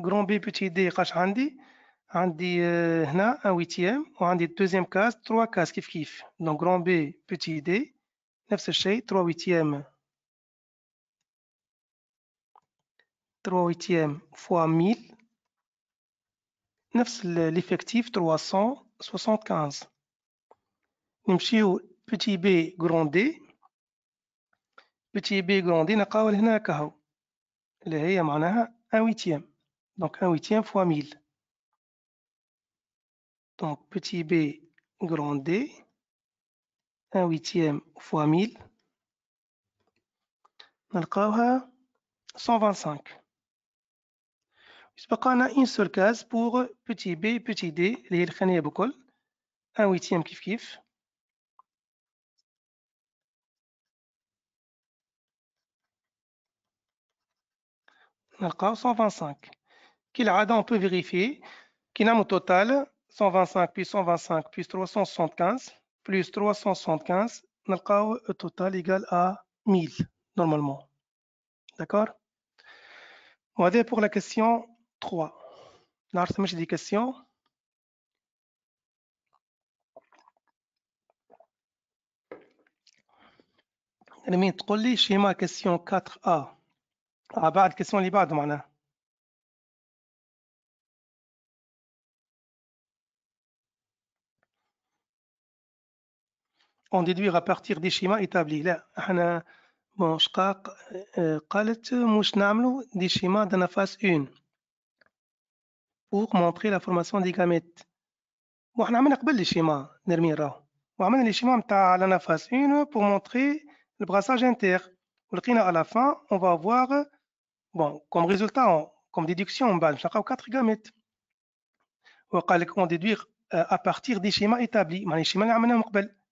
جرون بي بوتي دي قاش عندي عندي هنا ان ويتيام وعندي دوزيام كاس تروا كاس كيف كيف دونك جرون بي بوتي دي نفس الشيء تروا ويتيام تروا ويتيام فوا ميل نفس ليفيكتيف تروا سون كانز نمشيو بوتي بي جرون دي بوتي بي جرون دي نلقاو هنا كهو اللي هي معناها ان ويتيام Donc, un huitième fois 1000. Donc, petit b, grand D. Un huitième fois 1000. le cas 125. On a une seule case pour petit b petit d, les Un huitième kif kif. 125 qui on peut vérifier, qui a au total 125 plus 125 plus 375 plus 375, le total égal à 1000 normalement. D'accord on dire pour la question 3. va des questions. te schéma de ma question 4A après ah, question les بعد en déduire à partir des schémas établis لا احنا بون شقاق قالت مش نعملوا des schémas dans la phase 1 pour montrer la formation des gamètes وإحنا عملنا قبل لي شيما نرمي راهو وعملنا لي شيما نتاع لا نفاس اون بور مونتري البراساج انتيغ ولقينا à la fin on va avoir bon comme résultat comme déduction on va نلقاو 4 gamètes وقال لك on déduire euh, à partir des schémas établis معناها الشيما اللي عملناهم قبل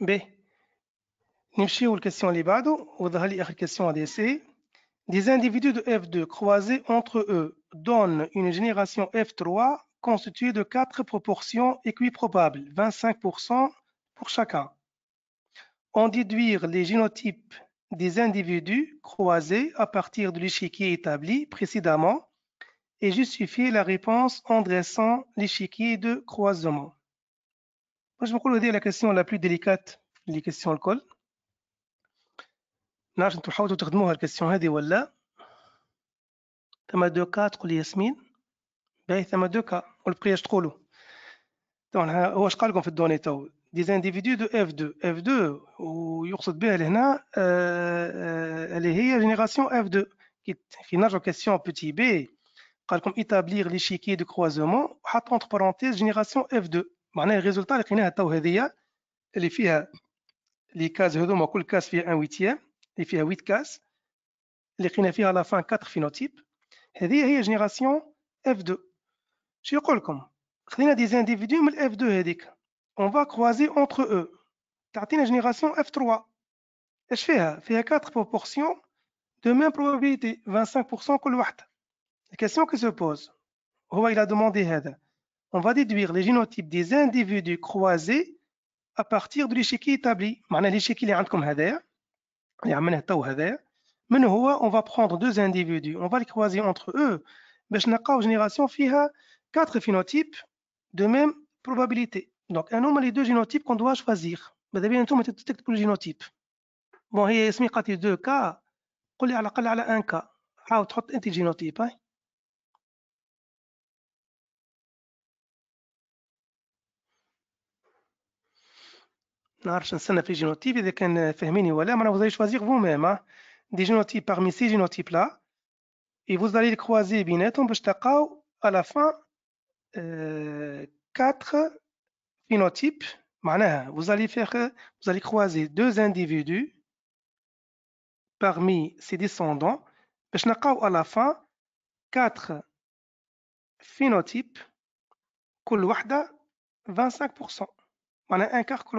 B. question اللي بعده Des individus de F2 croisés entre eux donnent une génération F3 constituée de quatre proportions équiprobables, 25% pour chacun. En déduire les génotypes des individus croisés à partir de l'échiquier établi précédemment et justifier la réponse en dressant l'échiquier de croisement. Moi, je me crois que la question la plus délicate, les questions alcool. Nous allons essayer de vous donner la question. Il y a deux cas, il y Yasmine. Il y a deux cas, on le prie à trop Donc, on va se de données. Des individus de F2. F2, ou il y a la génération F2. Qui finit en question petit b, comme établir l'échiquier de croisement, entre parenthèses génération F2. Maintenant, le résultat, c'est que les cases, c'est que les cases font 1 huitième, c'est que les 8 cases, c'est que les cases font à la fin 4 phénotypes, c'est que c'est la génération F2. Je vais vous dire, on va croiser entre eux. C'est la génération F3. Je vais il y a 4 proportions de même probabilité, 25% que les La question qui se pose, il a demandé on va déduire les génotypes des individus croisés à partir de l'échiquier établi. Maintenant, l'échiquier اللي عندكم هذايا Maintenant, on va prendre deux individus on va les croiser entre eux باش une génération فيها quatre phénotypes de même probabilité. Donc un homme a les deux génotypes qu'on doit choisir. Mais D'abord, ماذا génotype. Bon, il y a هي اسمي deux y a قول cas. à un un on va a تحط انت génotypes, génotype. vous allez choisir vous-même des génotypes parmi ces génotypes là et vous allez les croiser à la fin eh, quatre phénotypes vous allez croiser deux individus parmi ces descendants à la fin 4 phénotypes 25% Un quart de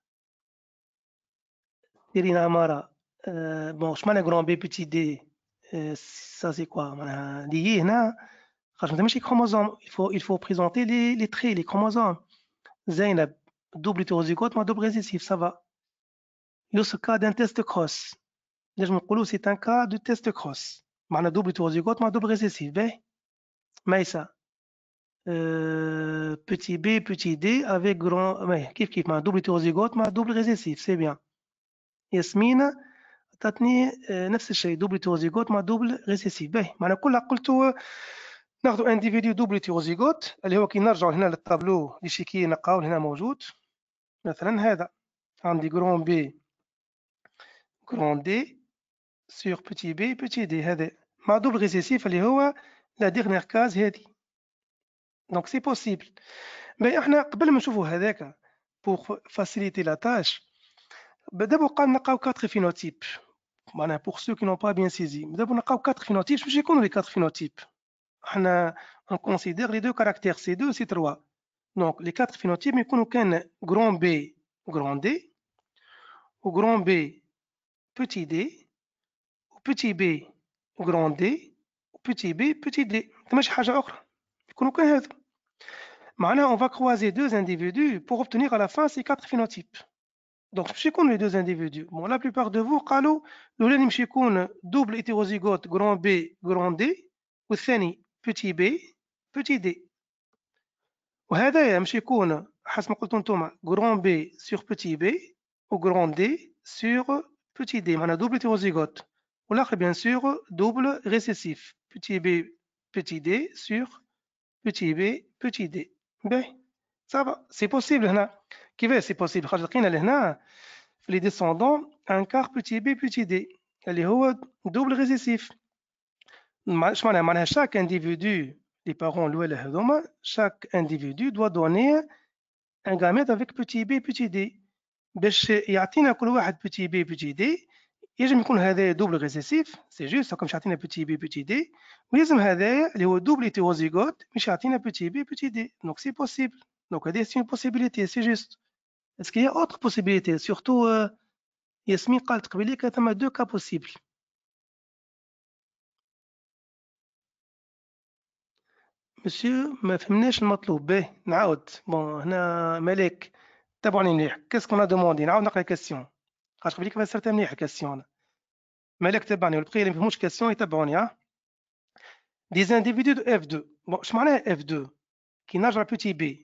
Il y euh, un grand B, petit D, euh, ça c'est quoi Lié, non que c'est chromosome. Il faut, il faut présenter les, les traits, les chromosomes. Zain, double hétérozygote, ma double récessif, ça va. Il y a ce cas d'un test cross. Là, je me dis, c'est un cas de test cross. Moi, double hétérozygote, ma double récessif. Ben, mais ça. Euh, petit B, petit D, avec grand. Mais, kiff, kiff, moi double hétérozygote, ma double récessif, c'est bien. ياسمينة تعطيني آه، نفس الشيء دوبل تيوزيغوت مع دوبل ريسيسيف باهي معناها كلها قلتو آه، ناخذ انديفيديو دوبل تيوزيغوت اللي هو كي نرجعوا هنا للطابلو اللي شيكي نلقاو هنا موجود مثلا هذا عندي جرون بي جرون دي سيغ بوتي بي بوتي دي هذا مع دوبل ريسيسيف اللي هو لا ديغنيغ كاز هذه دونك سي بوسيبل باهي احنا قبل ما نشوفوا هذاك بور فاسيليتي لا تاش Bah, d'abord, on a quatre phénotypes. Pour ceux qui n'ont pas bien saisi, d'abord, on a quatre phénotypes. Je connais les quatre phénotypes. On, considère les deux caractères C2 et C3. Donc, les quatre phénotypes, mais qu'on a grand B, grand D, ou grand B, petit d, ou petit b, grand D, ou petit b, petit d. On va croiser deux individus pour obtenir à la fin ces quatre phénotypes. Donc, connais les deux individus. Bon, la plupart de vous, kalou, vous chikoun double hétérozygote grand B, grand D, ou seni petit B, petit D. hasma grand B sur petit B, ou grand D sur petit D. On a double hétérozygote. Ou bien sûr, double récessif. Petit B, petit D sur petit B, petit D. Ben, ça va, c'est possible, hein. كيفاش سي بوسيبل خاطر لقينا لهنا في لي ديسوندون ان كار بوتي بي بوتي دي اللي هو دوبل ريسيسيف اش معناها معناها شاك انديفيدو لي بارون الاولى هذوما شاك انديفيدو دو دوني ان غاميت افيك بوتي بي بوتي دي باش يعطينا كل واحد بوتي بي بوتي دي يجب يكون هذا دوبل ريسيسيف سي جوست هكا مش بوتي بي بوتي دي ويزم هذا اللي هو دوبل تيوزيغوت مش يعطينا بوتي بي بوتي دي دونك سي بوسيبل Donc, c'est une possibilité, c'est juste. Est-ce qu'il y a autre possibilité Surtout, euh, Yasmin a dit qu'il y a deux cas possibles. Monsieur, je ne sais pas Bon, on a Malek. Qu'est-ce qu'on a demandé On a une question. Je vais vous dire qu'il y a une question. Malek, tu as pris une question et tu as Des individus de F2. Bon, je m'en ai F2 qui nagent la petit B.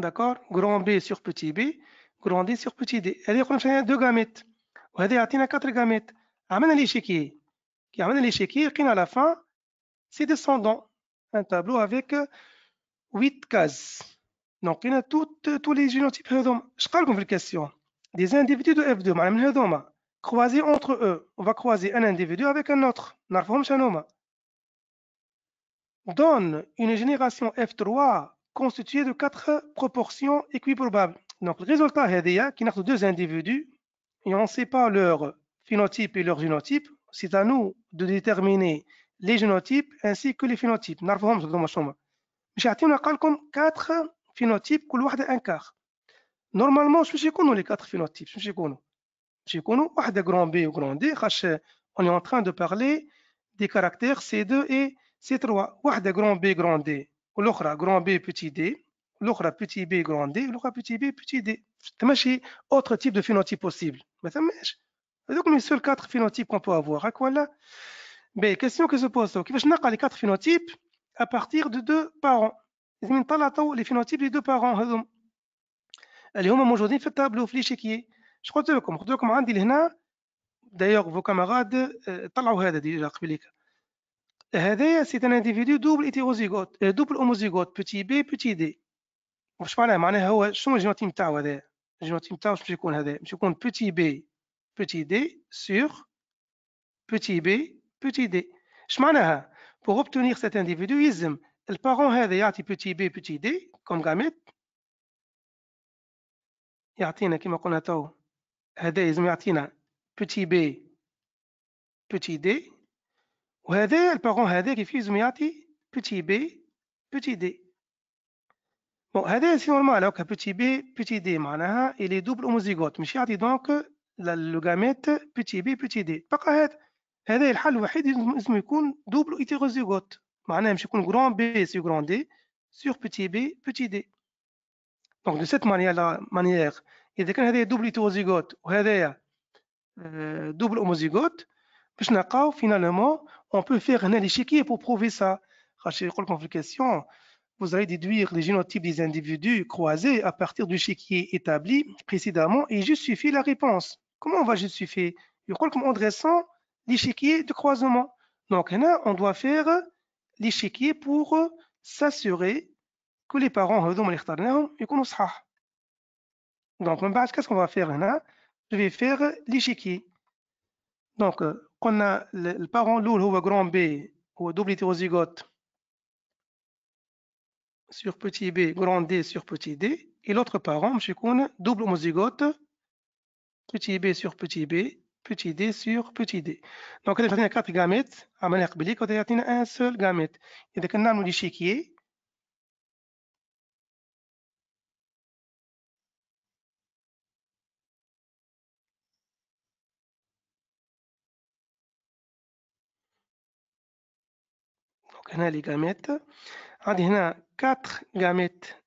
D'accord Grand B sur petit b, grand D sur petit d. Elle a deux gamètes. وهذا a quatre gamètes. عملنا l'échiquier. Qui amène l'échiquier, à la fin, c'est descendant. Un tableau avec huit cases. Donc, il y a tous les génotypes. Je parle comme question. Des individus de F2, croisés entre eux. On va croiser un individu avec un autre. Donne une génération F3 constitué de quatre proportions équiprobables. Donc, le résultat qu'il qui a deux individus et on sait pas leur phénotype et leur génotype. C'est à nous de déterminer les génotypes ainsi que les phénotypes. j'ai بصدوم شوما. quatre phénotypes كل un un quart. Normalement, شو يكونوا quatre phénotypes شو يكونوا؟ باش grand B grand D on est en train de parler des caractères C2 et C3. Un grand B grand D والاخرى grand B petit d والاخرى petit b grand d والاخرى petit b petit d ماشي autre type de phénotype possible ما ثماش هذوك les seuls 4 phénotype qu'on peut avoir هاك ولا بي question que se pose كيفاش نلقى les 4 phénotypes à partir de deux parents لازم نطلع تو les phénotypes des deux parents هذوم اللي هما موجودين في التابلو في ليشيكي اش قلت لكم قلت لكم عندي لهنا دايوغ فو كاماراد طلعوا هذا ديجا قبليك هذايا سيت ان انديفيدو دوبل ايتيروزيغوت آه، دوبل اوموزيغوت بوتي بي بوتي دي واش معناها معناها هو شنو الجينوتيم تاعو هذا الجينوتيم تاعو باش يكون هذا باش يكون بوتي بي بوتي دي سور بوتي بي بوتي دي اش معناها pour obtenir cet individu يلزم البارون هذا يعطي بوتي بي بوتي دي كوم غاميت يعطينا كما قلنا تو هذا يلزم يعطينا بوتي بي بوتي دي وهذا البارون هذا كيفيز يعطي بوتي بي بوتي دي بون هذا سي نورمال هكا بوتي بي بوتي دي معناها الي دوبل اوموزيغوت مش يعطي دونك لوغاميت بوتي بي بوتي دي بقى هذا هذا الحل الوحيد لازم يكون دوبل ايتيروزيغوت معناها مش يكون غران بي سي غران دي سور بوتي بي بوتي دي دونك دو سيت مانيير لا مانيير اذا كان هذايا دوبل ايتيروزيغوت وهذايا دوبل اوموزيغوت باش نلقاو فينالمون On peut faire un échiquier pour prouver ça. Vous allez déduire les génotypes des individus croisés à partir du échiquier établi précédemment et justifier la réponse. Comment on va justifier En dressant l'échiquier de croisement. Donc là, on doit faire l'échiquier pour s'assurer que les parents donc qu'est-ce qu'on va faire là je vais faire l'échiquier donc euh, on a le parent l'un ou grand B ou double hétérozygote sur petit b, grand D sur petit D. Et l'autre parent, je double homozygote petit b sur petit b, petit D sur petit D. Donc, on a quatre gamètes, on a un seul gamète. Et on a un chéquier. On a les gamètes. On a 4 gamètes.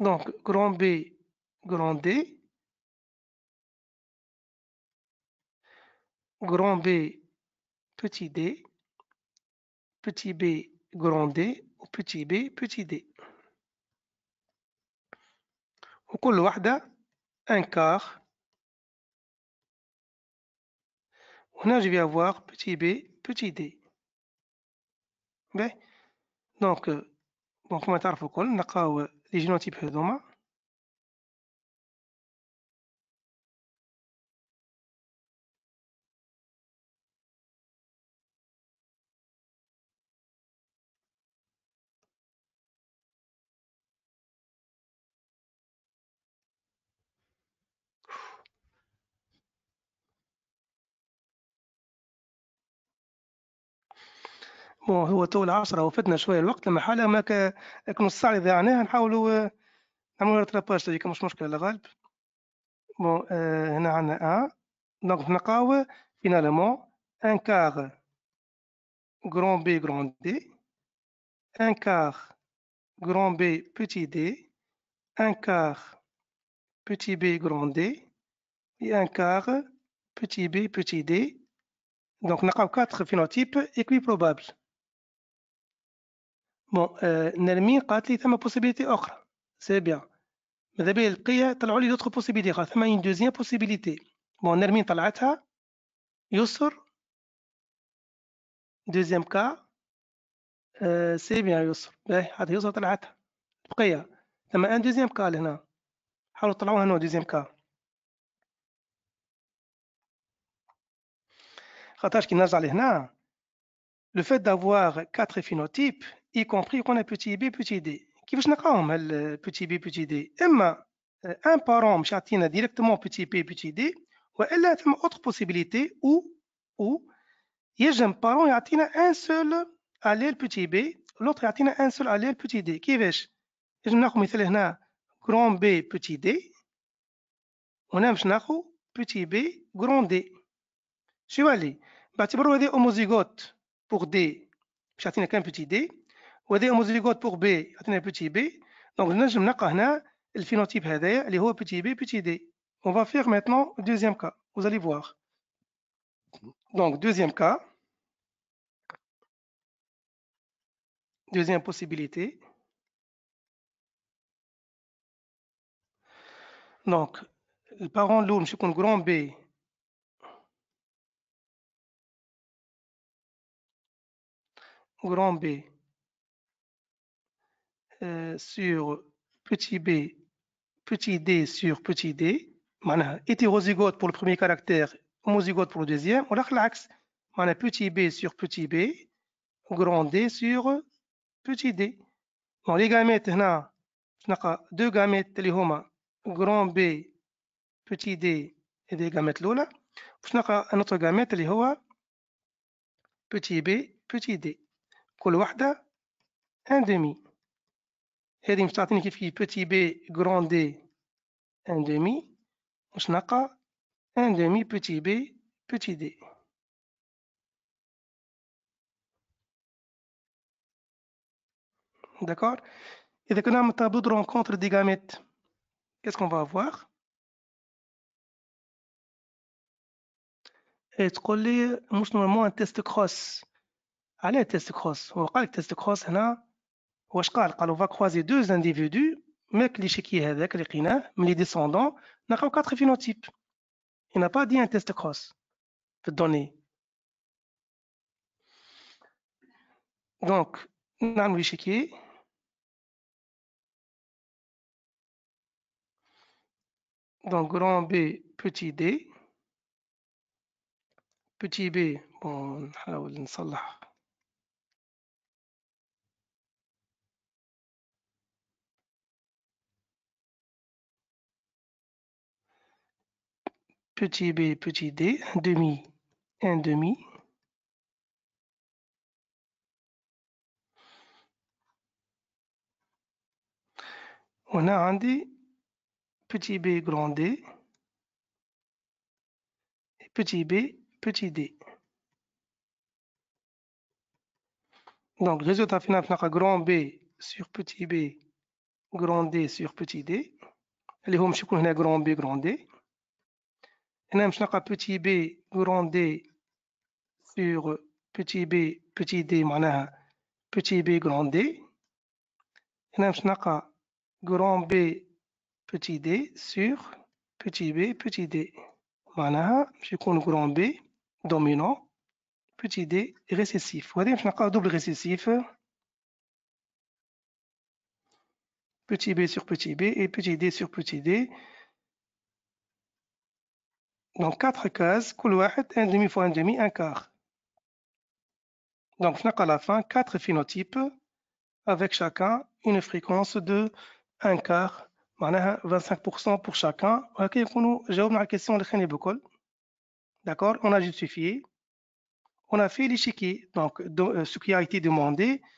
Donc, grand B, grand D. Grand B, petit d. Petit b, grand D. Ou petit b, petit d. au واحدة un quart. Maintenant, je vais avoir petit b, petit d. Ben. donc, euh, bon va faire لي جينوتيب هذوما مو هو تو العشرة وفتنا شوية الوقت لما حالة ماك نص ساعة اللي ضيعناها نحاولوا آه، نعملوا ريتراباج هذيك مش مشكلة لغالب بون آه هنا عندنا أن دونك نلقاو فينالمون أن كار جرون بي جرون دي أن كار جرون بي بتي دي أن كار بوتي بي جرون دي إي أن quart, بتي بي petit دي دونك on a فينوتيب إيكوي بروبابل بون آه، نرمين قالت لي ثم بوسيبيليتي اخرى سي بيان ماذا بيا لقيا طلعوا لي دوطخ بوسيبيليتي خاطر ثم اون دوزيام بوسيبيليتي بون نرمين طلعتها يسر دوزيام كا سي بيان يسر باهي هذا يسر طلعتها بقية ثم ان دوزيام كا لهنا حاولوا طلعوها هنا دوزيام كا خاطرش كي نرجع لهنا لو فات دافواغ كاتر فينوتيب Y compris qu'on a petit b petit d. Qui on dire que c'est petit b petit d euh, Un parent qui a directement petit b petit d. Ou il y a une autre possibilité où il y a un parent qui a un seul allèle petit b. L'autre qui a un seul allèle petit d. Qui veut dire que c'est un grand b petit d. Et un petit b grand d. Si vous voulez, vous a un homozygote pour d. Vous avez un petit d. B, On va faire maintenant le deuxième cas. Vous allez voir. Donc, deuxième cas. Deuxième possibilité. Donc, le parent l'homme je grand B. Grand B. Euh, sur petit b, petit d sur petit d, maintenant, hétérozygote pour le premier caractère, homozygote pour le deuxième, On a l'axe, maintenant petit b sur petit b, grand d sur petit d. Bon, les gamètes a deux gamètes اللي grand b petit d et des gamètes je On a un autre gamète petit b petit d. كل un demi. هذه باش we كيف petit b, grand D, دي ان دومي واش demi, ان petit b, بي petit d. D'accord Et donc, on un tableau de rencontre des gamètes. Qu'est-ce qu'on va avoir Et nous normalement un test cross. Allez, test cross. On va test cross. Hein, Ouachcar, quand on va croiser deux individus, mais que les chéquis avec les chéquins, les descendants n'ont qu'à quatre phénotypes. Il n'a pas dit un test de les données. Donc, Nanoui chéquie. Donc, grand B, petit d. Petit b, bon, allez, on s'en va. petit b, petit d, demi, un demi. On a un d, petit b, grand d, petit b, petit d. Donc, le résultat final, on a grand B sur petit b, grand D sur petit d. Les hommes, grand B, grand D petit b grand d sur petit b petit d petit b grand d grand b petit d sur petit b petit d معناها باش يكون grand b dominant petit d récessif nous باش un double récessif petit b sur petit b et petit d sur petit d donc, 4 cases, 1 demi fois 1 demi, 1 quart. Donc, à la fin, 4 phénotypes, avec chacun une fréquence de 1 quart. 25% pour chacun. Ok, je la question. D'accord, on a justifié. On a fait l'échiquier. Donc, euh, ce qui a été demandé, hein.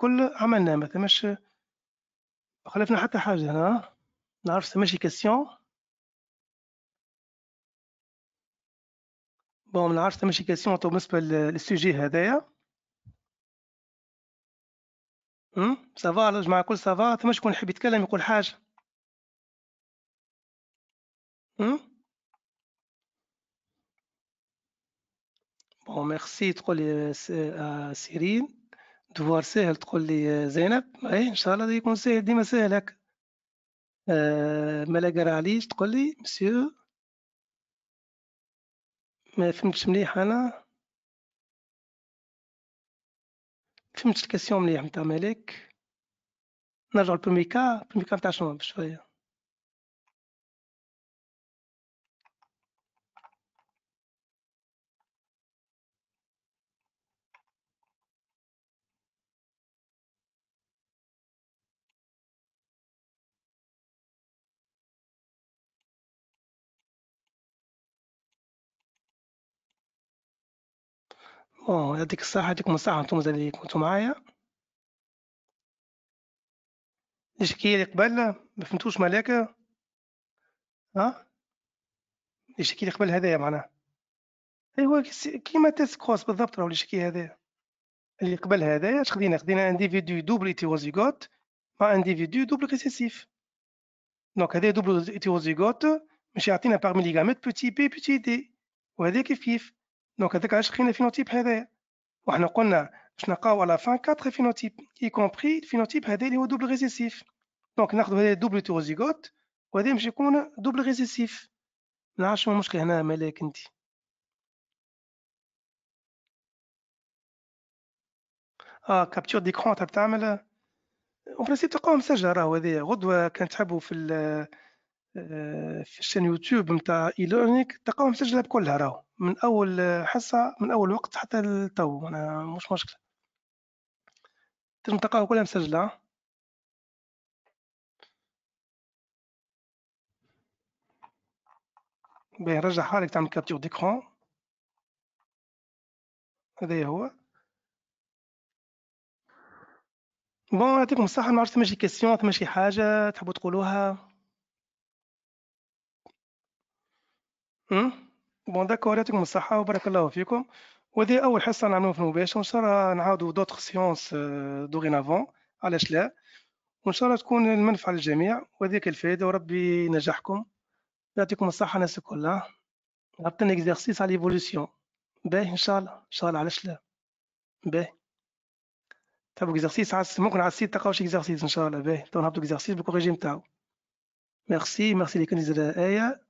c'est ce qui a question. بون ما نعرفش ثم شي كاسيون تو بالنسبه للسوجي هذايا امم سافا الجماعه الكل سافا ثم شكون يحب يتكلم يقول حاجه امم بون ميرسي تقول لي آه، آه، سيرين دوار ساهل تقول لي آه، زينب اي ان شاء الله يكون ساهل ديما ساهل هكا آه ما لا عليش تقول لي مسيو ما فهمتش مليح انا فهمت الكاسيون مليح نتاع مالك نرجعو للبوميكا البوميكا نتاع شنو بشويه بون يعطيك الصحة يعطيكم الصحة نتوما زاد اللي كنتو معايا ليش اللي قبل ما فهمتوش مالك ها ليش اللي قبل هذايا معناها ايوا كيما تيست كروس بالضبط راهو ليش هذايا اللي قبل هذايا اش خدينا خدينا انديفيدو دوبل ايتيوزيغوت مع انديفيدو دوبل ريسيسيف دونك هذايا دوبل ايتيوزيغوت مش يعطينا باغ ميليغامات بوتي بي بوتي دي وهذا كيف كيف دونك هذاك علاش خلينا الفينوتيب هذايا وحنا قلنا باش نلقاو على فان كاتر فينوتيب اي كومبري الفينوتيب هذا اللي هو دوبل ريسيسيف دونك ناخذ هذا دوبل تيروزيغوت وهذا باش يكون دوبل ريسيسيف نعرف شنو المشكل هنا ملاك انت اه كابتور ديكرون تعمل اون برينسيپ تلقاوها مسجله راهو هذايا غدوه كان تحبوا في آه، في الشان يوتيوب نتاع اي ليرنينغ تلقاهم مسجله بكلها راهو من اول حصه من اول وقت حتى لتو انا مش مشكله تنجم تلقاها كلها مسجله باهي رجع حالك تعمل كابتور ديكرون هذا هو بون يعطيكم الصحة ما عرفت ماشي كيسيون ماشي حاجة تحبوا تقولوها بون داكور يعطيكم الصحة وبارك الله فيكم وهذه أول حصة نعملوها في المباشر وإن شاء الله نعاودوا دوطخ سيونس آه، دوغينافون علاش لا وإن شاء الله تكون المنفعة للجميع وهذيك الفائدة وربي ينجحكم يعطيكم الصحة الناس الكل آه. عطينا إكزارسيس على ليفوليسيون باهي إن شاء الله إن شاء الله علاش لا باهي تبو إكزارسيس عس ممكن على السيت تلقاو شي إكزارسيس إن شاء الله باهي تو نهبطوا اكزرسيس ريجيم تاعو ميرسي ميرسي لكنز الآية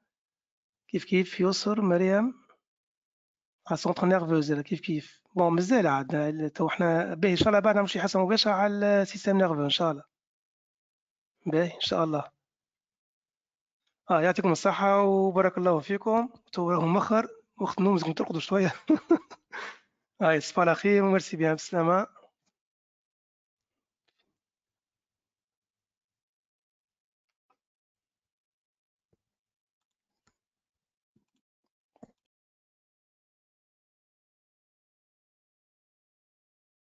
كيف كيف يسر مريم على سونتر نيرفوز كيف كيف بون مازال عاد تو حنا باهي ان شاء الله بعد نمشي حصه مباشره على السيستم نيرفو ان شاء الله باهي ان شاء الله اه يعطيكم الصحه وبارك الله فيكم تو راهو مخر وقت النوم لازم ترقدوا شويه <laughs> هاي آه، تصبحوا على خير وميرسي بيان بالسلامه